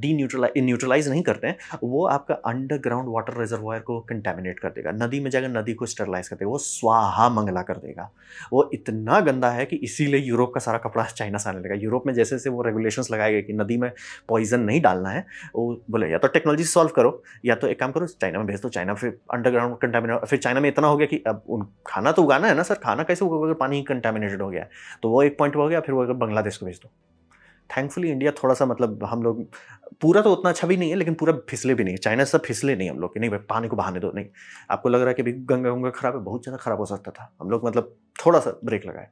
डी न्यूट्रलाइज न्यूट्रलाइज नहीं करते हैं वो आपका अंडरग्राउंड वाटर रिजर्वायर को कंटेमिनेट कर देगा नदी में जाकर नदी को स्टरलाइज कर देगा वो स्वाहा मंगला कर देगा वो इतना गंदा है कि इसीलिए यूरोप का सारा कपड़ा [LAUGHS] चाइना से आने लगा यूरोप में जैसे जैसे वो रेगुलेशन रेगुलेशंस लगाए गए कि नदी में पॉइजन नहीं डालना है वो बोले या तो टेक्नोलॉजी सॉल्व करो या तो एक काम करो चाइना में भेज दो चाइना फिर अंडरग्राउंड कंटामिनेट फिर चाइना में इतना हो गया कि अब उन खाना तो उगाना है ना सर खाना कैसे उगा अगर पानी कंटामिनेटेड हो गया तो वो एक पॉइंट हो गया फिर वो अगर बांग्लादेश को भेज दो थैंकफुली इंडिया थोड़ा सा मतलब हम लोग पूरा तो उतना अच्छा भी नहीं है लेकिन पूरा फिसले भी नहीं है चाइना से फिसले नहीं हम लोग कि नहीं भाई पानी को बहाने दो नहीं आपको लग रहा है कि भाई गंगा गंगा खराब है बहुत ज़्यादा खराब हो सकता था हम लोग मतलब थोड़ा सा ब्रेक लगाए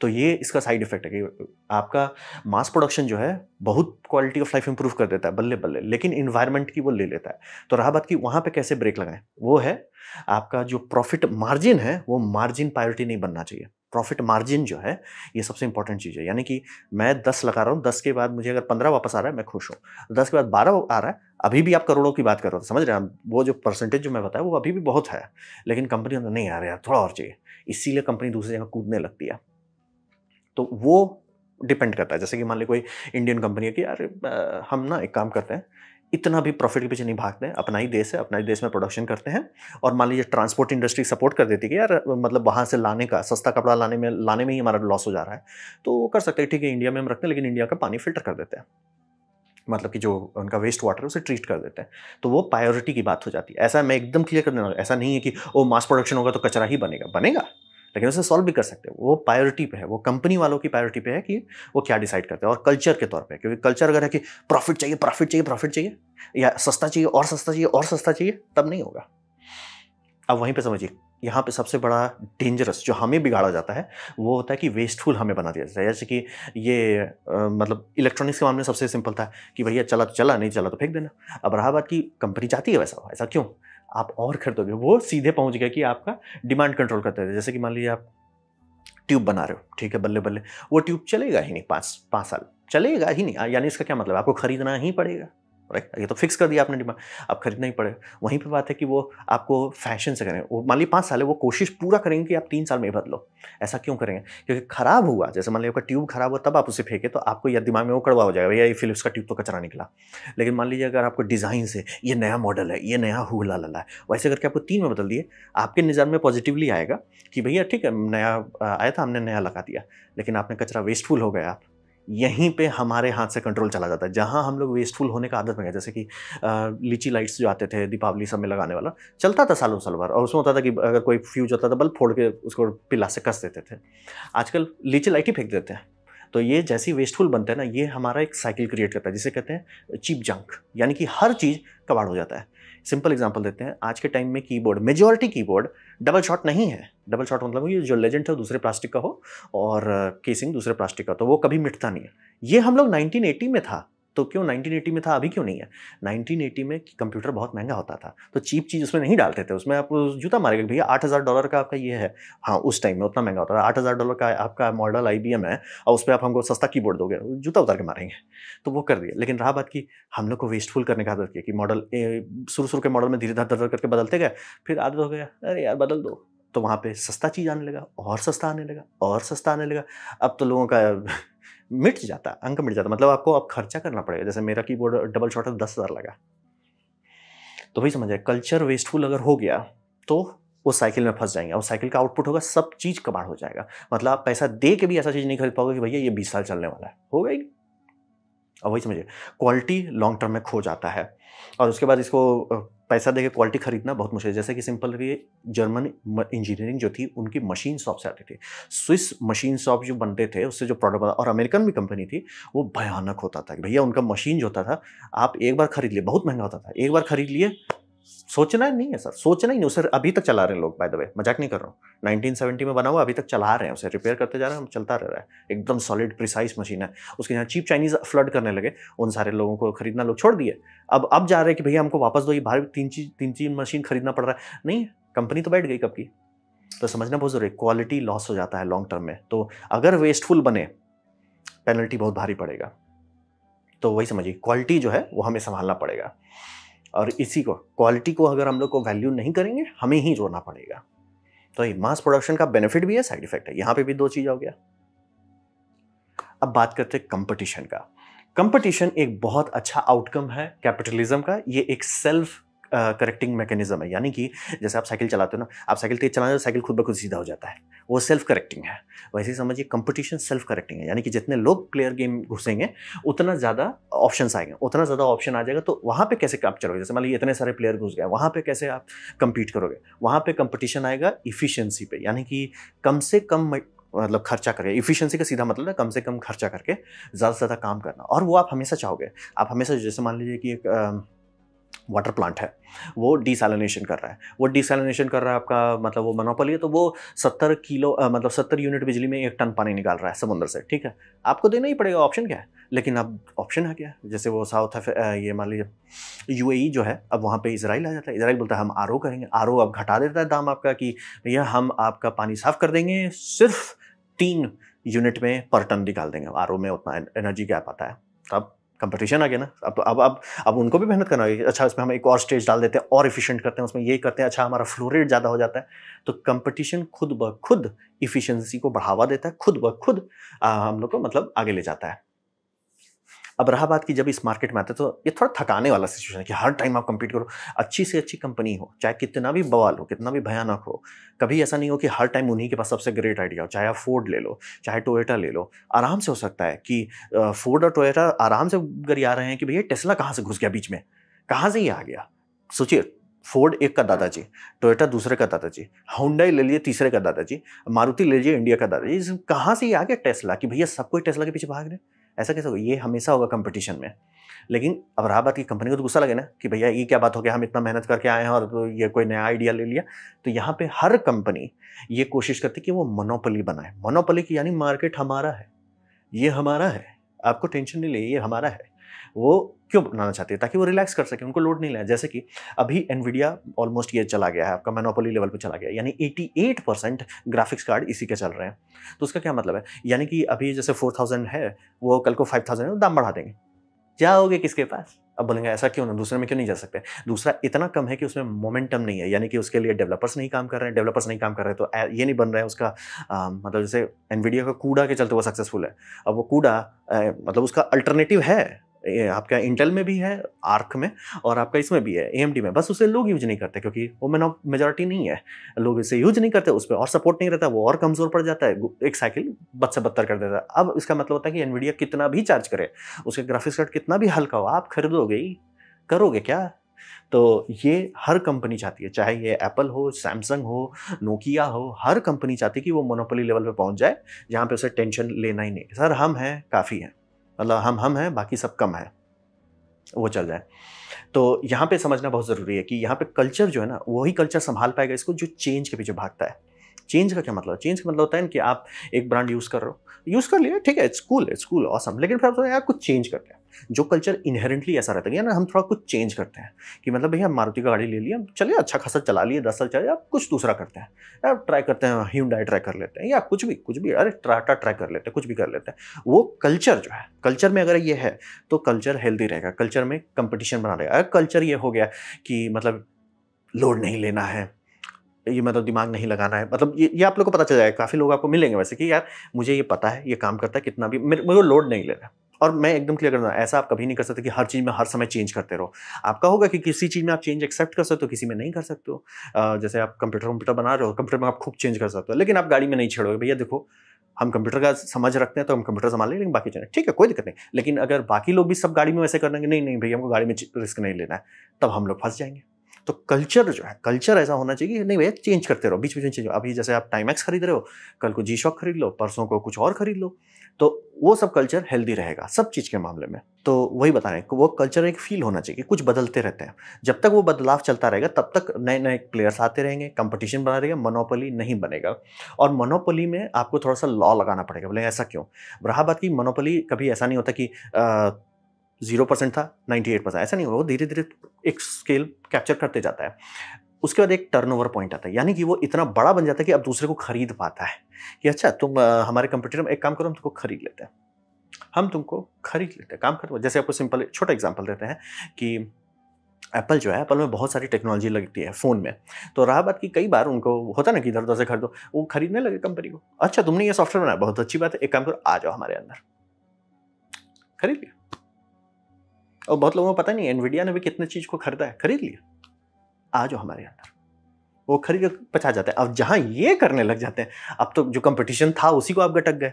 तो ये इसका साइड इफेक्ट है कि आपका मास प्रोडक्शन जो है बहुत क्वालिटी ऑफ लाइफ इंप्रूव कर देता है बल्ले बल्ले लेकिन इन्वायरमेंट की वो ले लेता है तो रहा बात की वहाँ पर कैसे ब्रेक लगाएं वो है आपका जो प्रॉफिट मार्जिन है वो मार्जिन प्रायोरिटी नहीं बनना चाहिए प्रॉफिट मार्जिन जो है ये सबसे इंपॉर्टेंट चीज़ है यानी कि मैं दस लगा रहा हूँ दस के बाद मुझे अगर पंद्रह वापस आ रहा है मैं खुश हूँ दस के बाद बारह आ रहा है अभी भी आप करोड़ों की बात कर रहे हो समझ रहे हैं वो जो परसेंटेज जो मैं बताया वो अभी भी बहुत है लेकिन कंपनी अंदर नहीं आ रहा यार थोड़ा और चाहिए इसीलिए कंपनी दूसरी जगह कूदने लगती है तो वो डिपेंड करता है जैसे कि मान ली कोई इंडियन कंपनी है कि यार हम ना एक काम करते हैं इतना भी प्रॉफिट के पीछे नहीं भागते हैं अपना ही देश है अपना ही देश में प्रोडक्शन करते हैं और मान लीजिए ट्रांसपोर्ट इंडस्ट्री सपोर्ट कर देती है कि यार मतलब वहाँ से लाने का सस्ता कपड़ा लाने में लाने में ही हमारा लॉस हो जा रहा है तो वो कर सकते हैं ठीक है इंडिया में हम रखते हैं लेकिन इंडिया का पानी फिल्टर कर देते हैं मतलब कि जो उनका वेस्ट वाटर है उसे ट्रीट कर देते हैं तो वो प्रायोरिटी की बात हो जाती है ऐसा मैं एकदम क्लियर कर देना ऐसा नहीं है कि वो मास प्रोडक्शन होगा तो कचरा ही बनेगा बनेगा लेकिन उसे सॉल्व भी कर सकते हैं वो प्रायोरिटी पे है वो कंपनी वालों की प्रायोरिटी पे है कि वो क्या डिसाइड करते हैं और कल्चर के तौर पे क्योंकि कल्चर अगर है कि प्रॉफिट चाहिए प्रॉफिट चाहिए प्रॉफिट चाहिए या सस्ता चाहिए और सस्ता चाहिए और सस्ता चाहिए तब नहीं होगा अब वहीं पर समझिए यहाँ पे सबसे बड़ा डेंजरस जो हमें बिगाड़ा जाता है वो होता है कि वेस्टफुल हमें बना दिया जाता है जैसे कि ये आ, मतलब इलेक्ट्रॉनिक्स के मामले में सबसे सिंपल था कि भैया चला तो चला नहीं चला तो फेंक देना अब रहा बात की कंपनी चाहती है वैसा ऐसा क्यों आप और खरीदोगे वो सीधे पहुंच गया कि आपका डिमांड कंट्रोल करते थे जैसे कि मान लीजिए आप ट्यूब बना रहे हो ठीक है बल्ले बल्ले वो ट्यूब चलेगा ही नहीं पाँच पाँच साल चलेगा ही नहीं यानी इसका क्या मतलब आपको खरीदना ही पड़ेगा राइट ये तो फिक्स कर दिया आपने डिमांड आप खरीदना ही पड़े वहीं पे बात है कि वो आपको फैशन से करें वो मान ली पाँच साल है वो कोशिश पूरा करेंगे कि आप तीन साल में बदलो ऐसा क्यों करेंगे क्योंकि खराब हुआ जैसे मान ली आपका ट्यूब खराब हुआ तब आप उसे फेंके तो आपको या दिमाग में वो कड़वा हो जाएगा भैया ये फिलिप्स का ट्यूब तो कचरा निकला लेकिन मान लीजिए अगर आपको डिज़ाइन से ये नया मॉडल है ये नया हुला लला है वैसे करके आपको तीन में बदल दिए आपके निज़ाम में पॉजिटिवली आएगा कि भैया ठीक है नया आया था हमने नया लगा दिया लेकिन आपने कचरा वेस्टफुल हो गया आप यहीं पे हमारे हाथ से कंट्रोल चला जाता है जहाँ हम लोग वेस्टफुल होने का आदत में गए जैसे कि लीची लाइट्स जो आते थे दीपावली सब में लगाने वाला चलता था सालों साल भर और उसमें होता था कि अगर कोई फ्यूज होता था बल्ब फोड़ के उसको पिला से कस देते थे आजकल लीची लाइट ही फेंक देते हैं तो ये जैसी वेस्टफुल बनते हैं ना ये हमारा एक साइकिल क्रिएट करता है जिसे कहते हैं चीप जंक यानी कि हर चीज़ कबाड़ हो जाता है सिंपल एग्जाम्पल देते हैं आज के टाइम में keyboard majority keyboard double shot नहीं है डबल शॉट मतलब ये जो लेजेंड है दूसरे प्लास्टिक का हो और केसिंग uh, दूसरे प्लास्टिक का तो वो कभी मिटता नहीं है ये हम लोग 1980 में था तो क्यों एटी में था अभी क्यों नहीं है एटी में कंप्यूटर बहुत महंगा होता था तो चीप चीज़ उसमें नहीं डालते थे उसमें आप जूता मारेगा भैया आठ हज़ार डॉलर का आपका ये है हाँ उस टाइम में उतना महंगा होता था आठ हज़ार डॉलर का आपका मॉडल आई बी एम है और उस पर आप हमको सस्ता की दोगे जूता उतार के मारेंगे तो वो कर दिया लेकिन रहा बात की हम लोग को वेस्टफुल करने का आदत किया कि मॉडल शुरू शुरू के मॉडल में धीरे धीरे धर करके बदलते गए फिर आदत हो गया अरे यार बदल दो तो वहाँ पे सस्ता चीज़ आने लगा और सस्ता आने लगा और सस्ता आने लगा अब तो लोगों का मिट जाता अंक मिट जाता मतलब आपको अब खर्चा करना पड़ेगा जैसे मेरा कीबोर्ड डबल शॉट दस हज़ार लगा तो वही समझ कल्चर वेस्टफुल अगर हो गया तो वो साइकिल में फंस जाएंगे और साइकिल का आउटपुट होगा सब चीज़ कबाड़ हो जाएगा मतलब आप पैसा दे के भी ऐसा चीज़ नहीं खरीद पाओगे कि भैया ये बीस साल चलने वाला है होगा गई और वही समझिए क्वालिटी लॉन्ग टर्म में खो जाता है और उसके बाद इसको पैसा देके क्वालिटी खरीदना बहुत मुश्किल है जैसे कि सिंपल भी जर्मन इंजीनियरिंग जो थी उनकी मशीन शॉप से आती थी स्विस मशीन शॉप जो बनते थे उससे जो प्रोडक्ट बना और अमेरिकन भी कंपनी थी वो भयानक होता था कि भैया उनका मशीन जो होता था आप एक बार खरीद लिए बहुत महंगा होता था एक बार खरीद लिए सोचना नहीं है सर सोचना ही नहीं उसे अभी तक चला रहे हैं लोग बाय द वे मजाक नहीं कर रहा हूँ 1970 में बना हुआ अभी तक चला रहे हैं उसे रिपेयर करते जा रहे हैं हम चलता रह रहा है एकदम सॉलिड प्रिसाइज मशीन है उसके यहाँ चीप चाइनीज फ्लड करने लगे उन सारे लोगों को खरीदना लोग छोड़ दिए अब अब जा रहे हैं कि भैया हमको वापस दो ये बाहर तीन चीज तीन चीज मशीन खरीदना पड़ रहा है नहीं कंपनी तो बैठ गई कब की तो समझना बहुत जरूरी क्वालिटी लॉस हो जाता है लॉन्ग टर्म में तो अगर वेस्टफुल बने पेनल्टी बहुत भारी पड़ेगा तो वही समझिए क्वालिटी जो है वो हमें संभालना पड़ेगा और इसी को क्वालिटी को अगर हम लोग को वैल्यू नहीं करेंगे हमें ही जोड़ना पड़ेगा तो ये मास प्रोडक्शन का बेनिफिट भी है साइड इफेक्ट है यहां पे भी दो चीज़ हो गया अब बात करते हैं कंपटीशन का कंपटीशन एक बहुत अच्छा आउटकम है कैपिटलिज्म का ये एक सेल्फ करेक्टिंग मैकेनिज्म है यानी कि जैसे आप साइकिल चलाते हो ना आप साइकिल तेज चलाते हो साइकिल खुद ब खुद सीधा हो जाता है वो सेल्फ करेक्टिंग है वैसे समझिए कंपटीशन सेल्फ करेक्टिंग है यानी कि जितने लोग प्लेयर गेम घुसेंगे उतना ज़्यादा ऑप्शन आएंगे उतना ज़्यादा ऑप्शन आ जाएगा तो वहाँ पर कैसे आप चलोगे जैसे मान लीजिए इतने सारे प्लेयर घुस गए वहाँ पर कैसे आप कंपीट करोगे वहाँ पर कंपटिशन आएगा इफिशियंसी पे यानी कि कम से कम मतलब खर्चा करके इफिशियंसी का सीधा मतलब है कम से कम खर्चा करके ज़्यादा से ज़्यादा काम करना और वो आप हमेशा चाहोगे आप हमेशा जैसे मान लीजिए कि एक वाटर प्लांट है वो डिसलिनेशन कर रहा है वो डिसलिनेशन कर रहा है आपका मतलब वो मनोपली है तो वो सत्तर किलो आ, मतलब सत्तर यूनिट बिजली में एक टन पानी निकाल रहा है समुद्र से ठीक है आपको देना ही पड़ेगा ऑप्शन क्या है लेकिन अब ऑप्शन है क्या जैसे वो साउथ ये मान लीजिए यू e जो है अब वहाँ पर इसराइल आ जाता है इसराइल बोलता है हम आर करेंगे आर अब घटा देता है दाम आपका कि भैया हम आपका पानी साफ़ कर देंगे सिर्फ तीन यूनिट में पर टन निकाल देंगे आर में उतना एनर्जी गैप आता है तब कंपटीशन आ गया ना अब तो अब अब अब उनको भी मेहनत करना होगी अच्छा उसमें हम एक और स्टेज डाल देते हैं और इफिशियंट करते हैं उसमें ये करते हैं अच्छा हमारा फ्लो रेट ज़्यादा हो जाता है तो कंपटीशन खुद ब खुद इफिशियंसी को बढ़ावा देता है खुद ब खुद आ, हम लोग को मतलब आगे ले जाता है अब रहा बात की जब इस मार्केट में आते तो ये थोड़ा थकाने वाला सिचुएशन है कि हर टाइम आप कंपीट करो अच्छी से अच्छी कंपनी हो चाहे कितना भी बवाल हो कितना भी भयानक हो कभी ऐसा नहीं हो कि हर टाइम उन्हीं के पास सबसे ग्रेट आइडिया हो चाहे आप फोर्ड ले लो चाहे टोयोटा ले लो आराम से हो सकता है कि फोर्ड और टोयोटा आराम से आ रहे हैं कि भैया टेस्ला कहाँ से घुस गया बीच में कहाँ से ये आ गया सोचिए फोर्ड एक का दादाजी टोयोटा दूसरे का दादाजी हुंडई ले लिए तीसरे का दादाजी मारुति ले लिए इंडिया का दादाजी कहाँ से ये आ गया टेस्ला कि भैया सब कोई टेस्ला के पीछे भाग रहे हैं ऐसा कैसे होगा ये हमेशा होगा कंपटीशन में लेकिन अब रहा बात की कंपनी को तो गुस्सा लगे ना कि भैया ये क्या बात हो गया हम इतना मेहनत करके आए हैं और तो ये कोई नया आइडिया ले लिया तो यहाँ पे हर कंपनी ये कोशिश करती कि वो मोनोपली बनाए मोनोपली की यानी मार्केट हमारा है ये हमारा है आपको टेंशन नहीं ले ये हमारा है वो क्यों बनाना चाहती है ताकि वो रिलैक्स कर सके उनको लोड नहीं लें जैसे कि अभी एनविडिया ऑलमोस्ट ये चला गया है आपका मेनोपोली लेवल पे चला गया यानी 88 परसेंट ग्राफिक्स कार्ड इसी के चल रहे हैं तो उसका क्या मतलब है यानी कि अभी जैसे 4000 है वो कल को 5000 है दाम बढ़ा देंगे जाओगे किसके पास अब बोलेंगे ऐसा क्यों ना दूसरे में क्यों नहीं जा सकते दूसरा इतना कम है कि उसमें मोमेंटम नहीं है यानी कि उसके लिए डेवलपर्स नहीं काम कर रहे हैं डेवलपर्स नहीं काम कर रहे तो ये नहीं बन रहा है उसका आ, मतलब जैसे एनवीडिया का कूड़ा के चलते वो सक्सेसफुल है अब वो कूड़ा मतलब उसका अल्टरनेटिव है आपका इंटेल में भी है आर्क में और आपका इसमें भी है एम में बस उसे लोग यूज नहीं करते क्योंकि वो ऑफ मेजोरिटी नहीं है लोग इसे यूज नहीं करते उस पर और सपोर्ट नहीं रहता वो और कमज़ोर पड़ जाता है एक साइकिल बद से बदतर कर देता है अब इसका मतलब होता है कि एनवीडिया कितना भी चार्ज करे उसके ग्राफिक्स कार्ड कितना भी हल्का हो आप खरीदोगे ही करोगे क्या तो ये हर कंपनी चाहती है चाहे ये एप्पल हो सैमसंग हो नोकिया हो हर कंपनी चाहती है कि वो मोनोपोली लेवल पे पहुंच जाए जहाँ पे उसे टेंशन लेना ही नहीं सर हम हैं काफ़ी हैं मतलब हम हम हैं बाकी सब कम है वो चल जाए तो यहाँ पे समझना बहुत ज़रूरी है कि यहाँ पे कल्चर जो है ना वही कल्चर संभाल पाएगा इसको जो चेंज के पीछे भागता है चेंज का क्या मतलब चेंज का मतलब होता है कि आप एक ब्रांड यूज़ कर रहे हो यूज़ कर लिया ठीक है it's cool it's cool awesome लेकिन फिर आप यार कुछ चेंज करते हैं जो कल्चर इनहेरेंटली ऐसा रहता है ना हम थोड़ा कुछ चेंज करते हैं कि मतलब भैया मारुति का गाड़ी ले लिया चलिए अच्छा खासा चला लिए दस साल चलिए आप कुछ दूसरा करते हैं यार ट्राई करते हैं ह्यूडाई ट्राई कर लेते हैं या कुछ भी कुछ भी अरे ट्राटा ट्राई कर लेते हैं कुछ भी कर लेते हैं वो कल्चर जो है कल्चर में अगर ये है तो कल्चर हेल्दी रहेगा कल्चर में कंपटिशन बना रहेगा अगर कल्चर ये हो गया कि मतलब लोड नहीं लेना है ये मतलब दिमाग नहीं लगाना है मतलब ये ये आप लोग को पता चल जाएगा काफ़ी लोग आपको मिलेंगे वैसे कि यार मुझे ये पता है ये काम करता है कितना भी मेरे मुझे लोड नहीं ले रहा और मैं एकदम क्लियर करना ऐसा आप कभी नहीं कर सकते कि हर चीज़ में हर समय चेंज करते रहो आपका होगा कि किसी चीज़ में आप चेंज एक्सेप्ट कर सकते हो किसी में नहीं कर सकते हो जैसे आप कंप्यूटर कंप्यूटर बना रहे हो कंप्यूटर में आप खूब चेंज कर सकते हो लेकिन आप गाड़ी में नहीं छेड़ोगे भैया देखो हम कंप्यूटर का समझ रखते हैं तो हम कंप्यूटर संभाल लेंगे बाकी चीज़ें ठीक है कोई दिक्कत नहीं लेकिन अगर बाकी लोग भी सब गाड़ी में वैसे कर लेंगे नहीं नहीं भैया हमको गाड़ी में रिस्क नहीं लेना है तब हम लोग फंस जाएंगे तो कल्चर जो है कल्चर ऐसा होना चाहिए कि नहीं भैया चेंज करते रहो बीच बीच में चेंज अभी जैसे आप टाइमैक्स खरीद रहे हो कल को जी शॉक खरीद लो परसों को कुछ और खरीद लो तो वो सब कल्चर हेल्दी रहेगा सब चीज़ के मामले में तो वही बता रहे हैं वो कल्चर एक फील होना चाहिए कुछ बदलते रहते हैं जब तक वो बदलाव चलता रहेगा तब तक नए नए प्लेयर्स आते रहेंगे कंपटीशन बना रहेगा मोनोपोली नहीं बनेगा और मोनोपोली में आपको थोड़ा सा लॉ लगाना पड़ेगा बोले ऐसा क्यों रहा बात की मोनोपोली कभी ऐसा नहीं होता कि आ, जीरो परसेंट था नाइन्टी एट परसेंट ऐसा नहीं होगा वो धीरे धीरे एक स्केल कैप्चर करते जाता है उसके बाद एक टर्नओवर पॉइंट आता है यानी कि वो इतना बड़ा बन जाता है कि अब दूसरे को खरीद पाता है कि अच्छा तुम हमारे कंप्यूटर में एक काम करो हम तुमको खरीद लेते हैं हम तुमको खरीद लेते हैं काम करो जैसे आपको सिंपल छोटा एग्जाम्पल देते हैं कि एप्पल जो है एप्पल में बहुत सारी टेक्नोलॉजी लगती है फ़ोन में तो रहा बात की कई बार उनको होता ना कि इधर उधर से खरीदो वो खरीदने लगे कंपनी को अच्छा तुमने ये सॉफ्टवेयर बनाया बहुत अच्छी बात है एक काम करो आ जाओ हमारे अंदर खरीद लिया और बहुत लोगों को पता नहीं एनवीडिया ने भी कितने चीज़ को खरीदा है खरीद लिया आ जाओ हमारे अंदर वो खरीद के पचा जाता है अब जहाँ ये करने लग जाते हैं अब तो जो कंपटीशन था उसी को आप गटक गए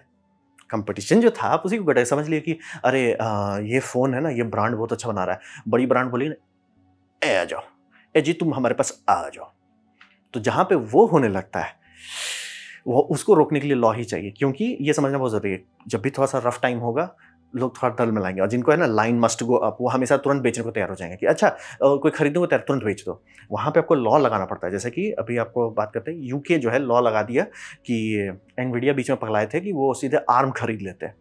कंपटीशन जो था आप उसी को गटक समझ लिए कि अरे आ, ये फ़ोन है ना ये ब्रांड बहुत अच्छा बना रहा है बड़ी ब्रांड बोली ना ए आ जाओ ए जी तुम हमारे पास आ जाओ तो जहाँ पे वो होने लगता है वो उसको रोकने के लिए लॉ ही चाहिए क्योंकि ये समझना बहुत ज़रूरी है जब भी थोड़ा सा रफ टाइम होगा लोग थोड़ा दल में लाएंगे और जिनको है ना लाइन मस्ट गो अप वो हमेशा तुरंत बेचने को तैयार हो जाएंगे कि अच्छा कोई खरीदने को तैयार तुरंत बेच दो वहाँ पे आपको लॉ लगाना पड़ता है जैसे कि अभी आपको बात करते हैं यूके जो है लॉ लगा दिया कि एनवीडिया बीच में पकड़ाए थे कि वो सीधे आर्म खरीद लेते हैं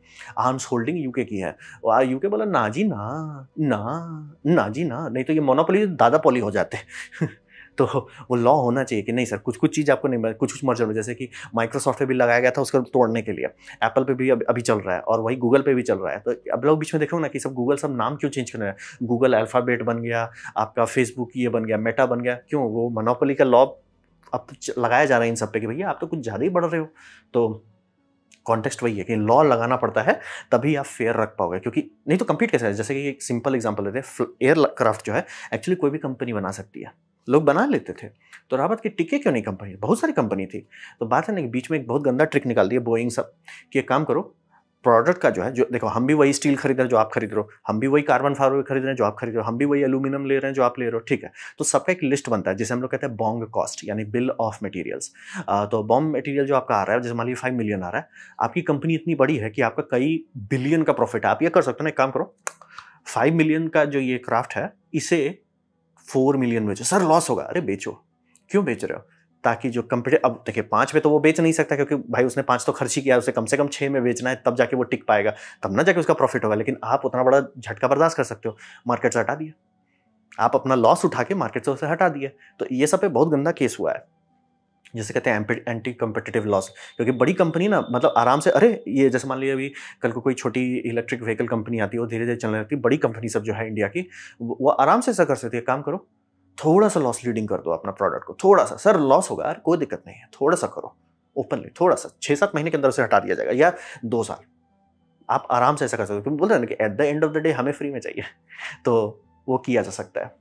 आर्म्स होल्डिंग यूके की है और यूके बोला ना जी ना ना ना जी ना नहीं तो ये मोनोपोली पॉली हो जाते [LAUGHS] तो वो लॉ होना चाहिए कि नहीं सर कुछ कुछ चीज़ आपको नहीं मिल कुछ कुछ मर्जर जैसे कि माइक्रोसॉफ्ट पे भी लगाया गया था उसको तोड़ने के लिए एप्पल पे भी अभी चल रहा है और वही गूगल पे भी चल रहा है तो अब लोग बीच में देखो ना कि सब गूगल सब नाम क्यों चेंज कर रहे हैं गूगल अल्फ़ाबेट बन गया आपका फेसबुक ये बन गया मेटा बन गया क्यों वो मनोपली का लॉ अब लगाया जा रहा है इन सब पे कि भैया आप तो कुछ ज़्यादा ही बढ़ रहे हो तो कॉन्टेक्स्ट वही है कि लॉ लगाना पड़ता है तभी आप फेयर रख पाओगे क्योंकि नहीं तो कंप्लीट कैसे है जैसे कि एक सिंपल एग्जाम्पल देते हैं एयरक्राफ्ट जो है एक्चुअली कोई भी कंपनी बना सकती है लोग बना लेते थे तो रावत की टिके क्यों नहीं कंपनी बहुत सारी कंपनी थी तो बात है ना कि बीच में एक बहुत गंदा ट्रिक निकाल दिया बोइंग सब कि एक काम करो प्रोडक्ट का जो है जो देखो हम भी वही स्टील खरीद रहे हैं जो आप खरीद रहे हो हम भी वही कार्बन फाइबर खरीद रहे हैं जो आप खरीद रहे हो हम भी वही एल्यूमिनियम ले रहे हैं जो आप ले रहे हो ठीक है तो सबका एक लिस्ट बनता है जिसे हम लोग कहते हैं बॉन्ग कॉस्ट यानी बिल ऑफ मटेरियल्स तो बॉम्ब मटेरियल जो आपका आ रहा है जैसे मान लीजिए फाइव मिलियन आ रहा है आपकी कंपनी इतनी बड़ी है कि आपका कई बिलियन का प्रॉफिट है आप ये कर सकते हो ना एक काम करो फाइव मिलियन का जो ये क्राफ्ट है इसे फोर मिलियन में बेचो सर लॉस होगा अरे बेचो क्यों बेच रहे हो ताकि जो कंप्यूटर अब देखिए पाँच में तो वो बेच नहीं सकता क्योंकि भाई उसने पाँच तो खर्च ही किया उसे कम से कम छः में बेचना है तब जाके वो टिक पाएगा तब ना जाके उसका प्रॉफिट होगा लेकिन आप उतना बड़ा झटका बर्दाश्त कर सकते हो मार्केट से हटा दिया आप अपना लॉस उठा के मार्केट से उसे हटा दिया तो ये सब पे बहुत गंदा केस हुआ है जिसे कहते हैं एंटी कम्पिटेटिव लॉस क्योंकि बड़ी कंपनी ना मतलब आराम से अरे ये जैसे मान लीजिए अभी कल को कोई छोटी इलेक्ट्रिक व्हीकल कंपनी आती है वो धीरे धीरे चलने लगती है बड़ी कंपनी सब जो है इंडिया की वो आराम से ऐसा कर सकती है काम करो थोड़ा सा लॉस लीडिंग कर दो अपना प्रोडक्ट को थोड़ा सा सर लॉस होगा यार कोई दिक्कत नहीं है थोड़ा सा करो ओपनली थोड़ा सा छः सात महीने के अंदर से हटा दिया जाएगा या दो साल आप आराम से ऐसा कर सकते हो क्योंकि बोल रहे हैं ना कि at the end of the day हमें फ्री में चाहिए तो वो किया जा सकता है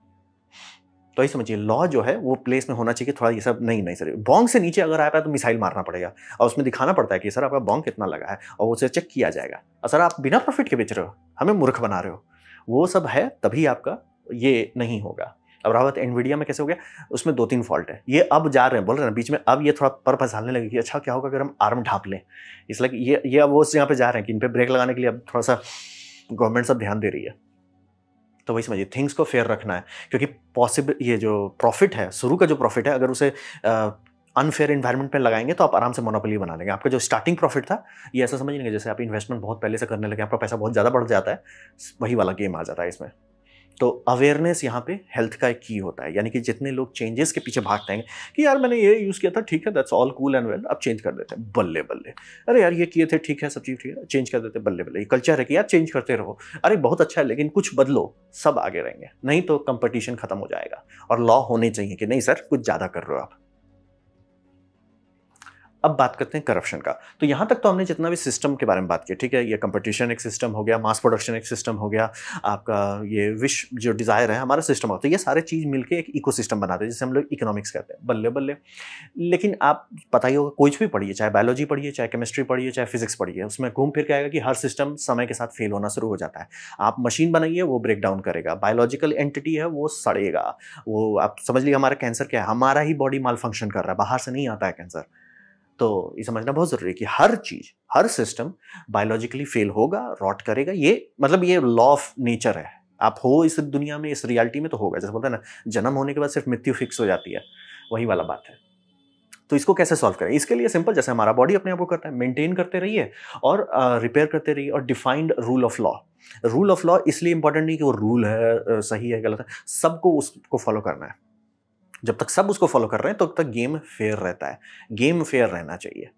तो ये समझिए लॉ जो है वो प्लेस में होना चाहिए थोड़ा ये सब नहीं नहीं सर बॉन्ग से नीचे अगर आया तो मिसाइल मारना पड़ेगा और उसमें दिखाना पड़ता है कि सर आपका बॉन्ग कितना लगा है और उसे चेक किया जाएगा और सर आप बिना प्रॉफिट के बेच रहे हो हमें मूर्ख बना रहे हो वो सब है तभी आपका ये नहीं होगा अब रावत एनवीडिया में कैसे हो गया उसमें दो तीन फॉल्ट है ये अब जा रहे हैं बोल रहे हैं बीच में अब ये थोड़ा पर फसालने लगे कि अच्छा क्या होगा अगर हम आर्म ढांप लें इसलिए ये ये अब वो यहाँ पे जा रहे हैं कि इन पर ब्रेक लगाने के लिए अब थोड़ा सा गवर्नमेंट सब ध्यान दे रही है तो वही समझिए थिंग्स को फेयर रखना है क्योंकि पॉसिबल ये जो प्रॉफिट है शुरू का जो प्रॉफिट है अगर उसे अनफेयर इन्वायरमेंट में लगाएंगे तो आप आराम से मोनोपोली बना लेंगे आपका जो स्टार्टिंग प्रॉफिट था ये ऐसा समझ लेंगे जैसे आप इन्वेस्टमेंट बहुत पहले से करने लगे आपका पैसा बहुत ज़्यादा बढ़ जाता है वही वाला गेम आ जाता है इसमें तो अवेयरनेस यहाँ पे हेल्थ का एक की होता है यानी कि जितने लोग चेंजेस के पीछे भागते हैं कि यार मैंने ये यूज़ किया था ठीक है that's all cool and well अब चेंज कर देते हैं बल्ले बल्ले अरे यार ये किए थे ठीक है सब चीज़ ठीक है चेंज कर देते बल्ले बल्ले ये कल्चर है कि यार चेंज करते रहो अरे बहुत अच्छा है लेकिन कुछ बदलो सब आगे रहेंगे नहीं तो कंपटिशन खत्म हो जाएगा और लॉ होने चाहिए कि नहीं सर कुछ ज़्यादा कर रहे हो आप अब बात करते हैं करप्शन का तो यहाँ तक तो हमने जितना भी सिस्टम के बारे में बात की ठीक है ये कंपटीशन एक सिस्टम हो गया मास प्रोडक्शन एक सिस्टम हो गया आपका ये विश जो डिज़ायर है हमारा सिस्टम होता है ये सारे चीज़ मिलके एक सिस्टम बनाते हैं जिसे हम लोग इकोनॉमिक्स कहते हैं बल्ले बल्ले लेकिन आप पता ही होगा कुछ भी पढ़िए चाहे बायोलॉजी पढ़िए चाहे केमिस्ट्री पढ़िए चाहे फिजिक्स पढ़िए उसमें घूम फिर के आएगा कि हर सिस्टम समय के साथ फेल होना शुरू हो जाता है आप मशीन बनाइए वो ब्रेक डाउन करेगा बायोलॉजिकल एंटिटी है वो सड़ेगा वो आप समझ लीजिए हमारा कैंसर क्या है हमारा ही बॉडी माल फंक्शन कर रहा है बाहर से नहीं आता है कैंसर तो ये समझना बहुत ज़रूरी है कि हर चीज़ हर सिस्टम बायोलॉजिकली फेल होगा रॉट करेगा ये मतलब ये लॉ ऑफ नेचर है आप हो इस दुनिया में इस रियलिटी में तो होगा जैसे बोलते हैं ना जन्म होने के बाद सिर्फ मृत्यु फिक्स हो जाती है वही वाला बात है तो इसको कैसे सॉल्व करें इसके लिए सिंपल जैसे हमारा बॉडी अपने आप को करता है मेंटेन करते रहिए और रिपेयर करते रहिए और defined rule of law rule of law इसलिए इंपॉर्टेंट नहीं कि वो रूल है सही है गलत है सबको उसको फॉलो करना है जब तक सब उसको फॉलो कर रहे हैं तब तो तक गेम फेयर रहता है गेम फेयर रहना चाहिए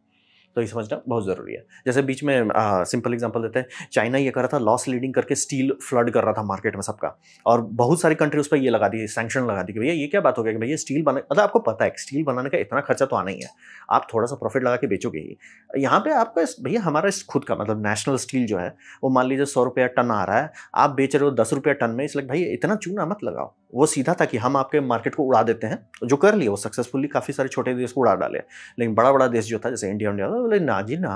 तो ये समझना बहुत ज़रूरी है जैसे बीच में आ, सिंपल एग्जांपल देते हैं चाइना ये कर रहा था लॉस लीडिंग करके स्टील फ्लड कर रहा था मार्केट में सबका और बहुत सारी कंट्री उस पर ये लगा दी सैक्शन लगा दी कि भैया ये क्या बात हो गया कि भैया स्टील बना मतलब आपको पता है स्टील बनाने का इतना खर्चा तो आना ही है आप थोड़ा सा प्रॉफिट लगा के बेचोगे ही यहाँ पर आपका भैया हमारा खुद का मतलब नेशनल स्टील जो है वो मान लीजिए सौ रुपया टन आ रहा है आप बेच रहे हो दस रुपया टन में इसलिए भैया इतना चूना मत लगाओ वो सीधा था कि हम आपके मार्केट को उड़ा देते हैं जो कर लिए वो सक्सेसफुली काफ़ी सारे छोटे देश को उड़ा डाले लेकिन बड़ा बड़ा देश जो था जैसे इंडिया इंडिया बोले ना जी ना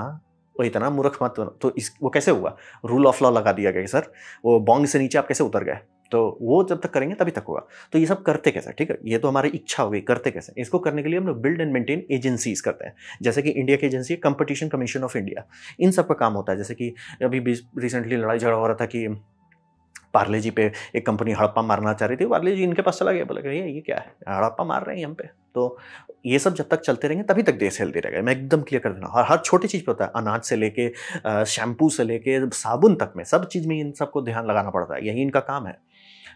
वो इतना मूर्ख मत बनो तो इस वो कैसे हुआ रूल ऑफ लॉ लगा दिया गया सर वो बॉन्ग से नीचे आप कैसे उतर गए तो वो जब तक करेंगे तभी तक होगा तो ये सब करते कैसे ठीक है ये तो हमारी इच्छा होगी करते कैसे इसको करने के लिए हम लोग बिल्ड एंड मेंटेन एजेंसीज करते हैं जैसे कि इंडिया की एजेंसी है कंपटीशन कमीशन ऑफ इंडिया इन सब का काम होता है जैसे कि अभी रिसेंटली लड़ाई झगड़ा हो रहा था कि पार्ले जी पे एक कंपनी हड़प्पा मारना चाह रही थी पार्ले जी इनके पास चला गया बोला भैया ये क्या है हड़प्पा मार रहे हैं हम पे तो ये सब जब तक चलते रहेंगे तभी तक देश हेल्दी रहेगा मैं एकदम क्लियर कर देना और हर छोटी चीज़ पे होता है अनाज से लेके शैम्पू से लेके साबुन तक में सब चीज़ में इन सबको ध्यान लगाना पड़ता है यही इनका काम है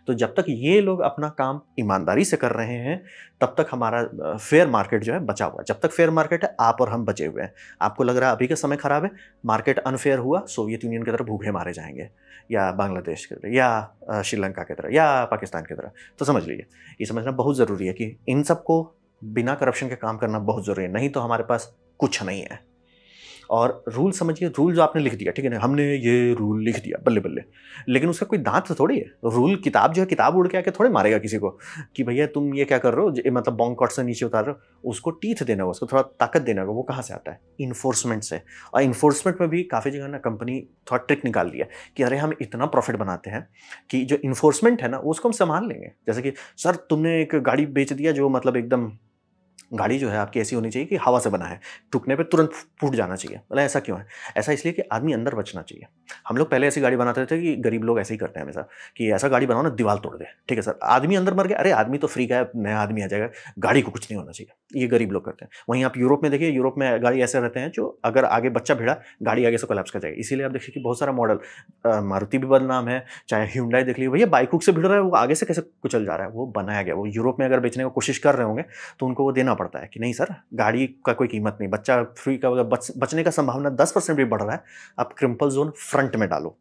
तो जब तक ये लोग अपना काम ईमानदारी से कर रहे हैं तब तक हमारा फेयर मार्केट जो है बचा हुआ है जब तक फेयर मार्केट है आप और हम बचे हुए हैं आपको लग रहा है अभी का समय ख़राब है मार्केट अनफेयर हुआ सोवियत यूनियन की तरफ भूखे मारे जाएंगे या बांग्लादेश की तरह या श्रीलंका की तरह या पाकिस्तान की तरह तो समझ लीजिए ये समझना बहुत ज़रूरी है कि इन सबको बिना करप्शन के काम करना बहुत ज़रूरी है नहीं तो हमारे पास कुछ नहीं है और रूल समझिए रूल जो आपने लिख दिया ठीक है ना हमने ये रूल लिख दिया बल्ले बल्ले लेकिन उसका कोई दांत तो थोड़ी है रूल किताब जो है किताब उड़ के आके थोड़े मारेगा किसी को कि भैया तुम ये क्या कर रहे हो मतलब बॉन्ग कॉट से नीचे उतार रहे हो उसको टीथ देना होगा उसको थोड़ा ताकत देना होगा वो कहाँ से आता है इन्फोर्समेंट से और इन्फोर्समेंट में भी काफ़ी जगह ना कंपनी थोड़ा ट्रिक निकाल दिया कि अरे हम इतना प्रॉफिट बनाते हैं कि जो इन्फोर्समेंट है ना उसको हम संभाल लेंगे जैसे कि सर तुमने एक गाड़ी बेच दिया जो मतलब एकदम गाड़ी जो है आपकी ऐसी होनी चाहिए कि हवा से बना है टूटने पे तुरंत फूट जाना चाहिए मतलब ऐसा क्यों है ऐसा इसलिए कि आदमी अंदर बचना चाहिए हम लोग पहले ऐसी गाड़ी बनाते थे कि गरीब लोग ऐसे ही करते हैं हमेशा कि ऐसा गाड़ी बनाओ ना दीवार तोड़ दे ठीक है सर आदमी अंदर मर गया अरे आदमी तो फ्री का है नया आदमी आ जाएगा गाड़ी को कुछ नहीं होना चाहिए ये गरीब लोग करते हैं वहीं आप यूरोप में देखिए यूरोप में गाड़ी ऐसे रहते हैं जो अगर आगे बच्चा भिड़ा गाड़ी आगे से कलेप्स कर जाएगी इसीलिए आप देखिए कि बहुत सारा मॉडल मारुति भी बदनाम है चाहे ह्यूंडाई देख लीजिए भैया बाइक से भिड़ रहा है वो आगे से कैसे कुचल जा रहा है वो बनाया गया वो यूरोप में अगर बेचने की कोशिश कर रहे होंगे तो उनको वो देना करना पड़ता है कि नहीं सर गाड़ी का कोई कीमत नहीं बच्चा फ्री का बच, बचने का संभावना दस परसेंट भी बढ़ रहा है आप क्रिम्पल जोन फ्रंट में डालो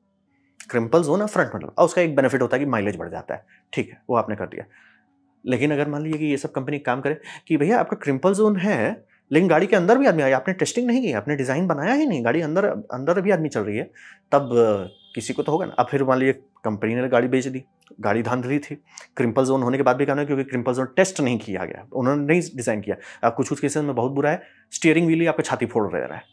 क्रिम्पल जोन फ्रंट में डालो और उसका एक बेनिफिट होता है कि माइलेज बढ़ जाता है ठीक है वो आपने कर दिया लेकिन अगर मान लीजिए कि ये सब कंपनी काम करे कि भैया आपका क्रिम्पल जोन है लेकिन गाड़ी के अंदर भी आदमी आया आपने टेस्टिंग नहीं की आपने डिज़ाइन बनाया ही नहीं गाड़ी अंदर अंदर भी आदमी चल रही है तब किसी को तो होगा ना अब फिर मान लीजिए कंपनी ने गाड़ी बेच दी गाड़ी धांधली थी क्रिम्पल जोन होने के बाद भी कहना क्योंकि क्रिम्पल जोन टेस्ट नहीं किया गया उन्होंने नहीं डिज़ाइन किया अब कुछ कुछ केसेस में बहुत बुरा है स्टीयरिंग व्हील ही आपका छाती फोड़ रह रहा है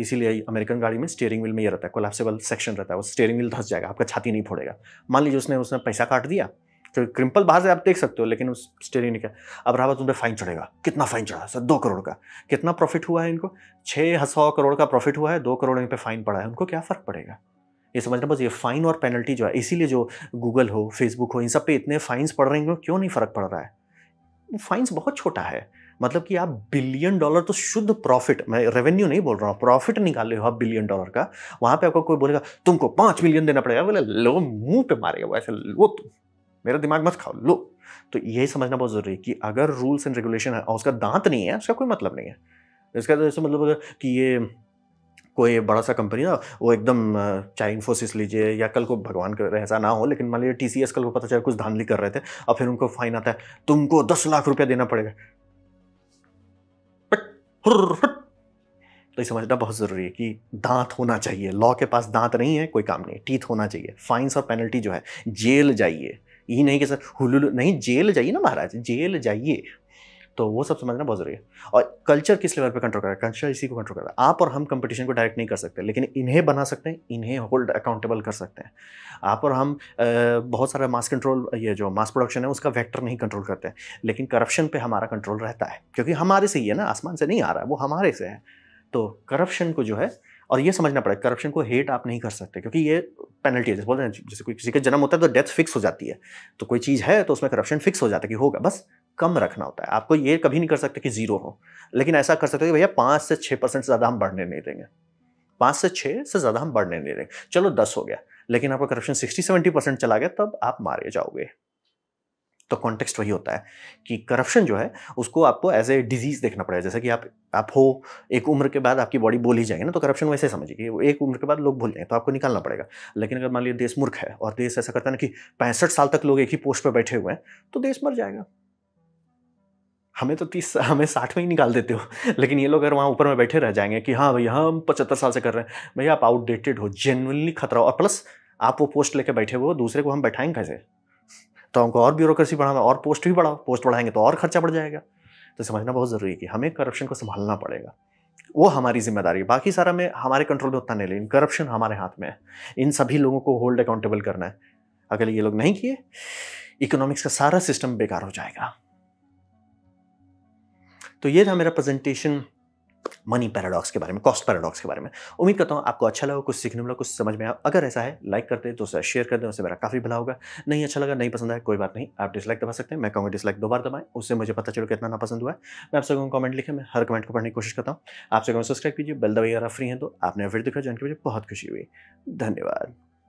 इसीलिए अमेरिकन गाड़ी में स्टीयरिंग व्हील में ये रहता है कोलेप्सेबल सेक्शन रहता है वो स्टीयरिंग व्हील धंस जाएगा आपका छाती नहीं फोड़ेगा मान लीजिए उसने उसने पैसा काट दिया तो क्रिम्पल बाहर से आप देख सकते हो लेकिन उस स्टेयरिंग ने किया अब रहा तुम पे फाइन चढ़ेगा कितना फाइन चढ़ा सर दो करोड़ का कितना प्रॉफिट हुआ है इनको छः सौ करोड़ का प्रॉफिट हुआ है दो करोड़ इन पर फाइन पड़ा है उनको क्या फ़र्क पड़ेगा ये समझना बस ये फ़ाइन और पेनल्टी जो है इसीलिए जो गूगल हो फेसबुक हो इन सब पे इतने फाइन्स पड़ रहे हैं क्यों नहीं फ़र्क पड़ रहा है फाइन्स बहुत छोटा है मतलब कि आप बिलियन डॉलर तो शुद्ध प्रॉफिट मैं रेवेन्यू नहीं बोल रहा हूँ प्रॉफिट निकाले हो आप बिलियन डॉलर का वहाँ पे आपको कोई बोलेगा तुमको पाँच मिलियन देना पड़ेगा बोले लो मुंह पे मारेगा वैसे ऐसे लो तुम मेरा दिमाग मत खाओ लो तो यही समझना बहुत ज़रूरी है कि अगर रूल्स एंड रेगुलेशन है और उसका दांत नहीं है उसका कोई मतलब नहीं है इसका तो मतलब कि ये कोई बड़ा सा कंपनी ना वो एकदम चाहे इन्फोसिस लीजिए या कल को भगवान कर ऐसा ना हो लेकिन मान लीजिए टी सी एस कल को पता चला कुछ धांधली कर रहे थे और फिर उनको फाइन आता है तुमको दस लाख रुपया देना पड़ेगा तो ये समझना बहुत ज़रूरी है कि दांत होना चाहिए लॉ के पास दांत नहीं है कोई काम नहीं टीथ होना चाहिए फाइन्स और पेनल्टी जो है जेल जाइए ये नहीं कि सर हुलुलु नहीं जेल जाइए ना महाराज जेल जाइए तो वो सब समझना बहुत जरूरी है और कल्चर किस लेवल पर कंट्रोल कर रहा है कल्चर इसी को कंट्रोल कर रहा है आप और हम कंपटीशन को डायरेक्ट नहीं कर सकते लेकिन इन्हें बना सकते हैं इन्हें होल्ड अकाउंटेबल कर सकते हैं आप और हम बहुत सारा मास कंट्रोल ये जो मास प्रोडक्शन है उसका वैक्टर नहीं कंट्रोल करते हैं लेकिन करप्शन पर हमारा कंट्रोल रहता है क्योंकि हमारे से ही है ना आसमान से नहीं आ रहा है वो हमारे से है तो करप्शन को जो है और ये समझना पड़ेगा करप्शन को हेट आप नहीं कर सकते क्योंकि ये पेनल्टी है जैसे बोलते हैं जैसे कोई किसी का जन्म होता है तो डेथ फिक्स हो जाती है तो कोई चीज़ है तो उसमें करप्शन फिक्स हो जाता है कि होगा बस कम रखना होता है आपको ये कभी नहीं कर सकते कि जीरो हो लेकिन ऐसा कर सकते हो कि भैया पाँच से छः परसेंट से ज़्यादा हम बढ़ने नहीं देंगे पाँच से छः से ज़्यादा हम बढ़ने नहीं देंगे चलो दस हो गया लेकिन आपका करप्शन सिक्सटी सेवेंटी परसेंट चला गया तब आप मारे जाओगे तो कॉन्टेक्स्ट वही होता है कि करप्शन जो है उसको आपको एज ए डिजीज़ देखना पड़ेगा जैसे कि आप आप हो एक उम्र के बाद आपकी बॉडी बोल ही जाएगी ना तो करप्शन वैसे समझिए कि एक उम्र के बाद लोग भूल जाएंगे तो आपको निकालना पड़ेगा लेकिन अगर मान लीजिए देश मूर्ख है और देश ऐसा करता है ना कि पैंसठ साल तक लोग एक ही पोस्ट पर बैठे हुए हैं तो देश मर जाएगा हमें तो तीस हमें साठ में ही निकाल देते हो [LAUGHS] लेकिन ये लोग अगर वहाँ ऊपर में बैठे रह जाएंगे कि हाँ भैया हम पचहत्तर साल से कर रहे हैं भैया आप आउटडेटेड हो जेनुअनली खतरा हो और प्लस आप वो पोस्ट लेके बैठे हुए हो दूसरे को हम बैठाएंगे कैसे तो हमको और ब्यूरोक्रेसी बढ़ाना और पोस्ट भी बढ़ाओ पोस्ट बढ़ाएंगे तो और खर्चा बढ़ जाएगा तो समझना बहुत ज़रूरी है कि हमें करप्शन को संभालना पड़ेगा वो हमारी जिम्मेदारी है बाकी सारा में हमारे कंट्रोल में उतना नहीं लेकिन करप्शन हमारे हाथ में है इन सभी लोगों को होल्ड अकाउंटेबल करना है अगर ये लोग नहीं किए इकोनॉमिक्स का सारा सिस्टम बेकार हो जाएगा तो ये था मेरा प्रेजेंटेशन मनी पैराडॉक्स के बारे में कॉस्ट पैराडॉक्स के बारे में उम्मीद करता हूँ आपको अच्छा लगा कुछ सीखने मिला कुछ समझ में आया अगर ऐसा है लाइक करते तो उसे शेयर कर दें उससे मेरा काफ़ी भला होगा नहीं अच्छा लगा नहीं पसंद आया कोई बात नहीं आप डिसलाइक दबा सकते हैं मैं कहूँगा डिसलाइक दो बार दबाएं उससे मुझे पता चलो कितना पसंद हुआ है मैं आप सबको कमेंट लिखे मैं हर कमेंट को पढ़ने की कोशिश करता हूँ आपसे कमेंट सब्सक्राइब कीजिए बेल दबाई अगर फ्री हैं तो आपने फिर दिखा जान के मुझे बहुत खुशी हुई धन्यवाद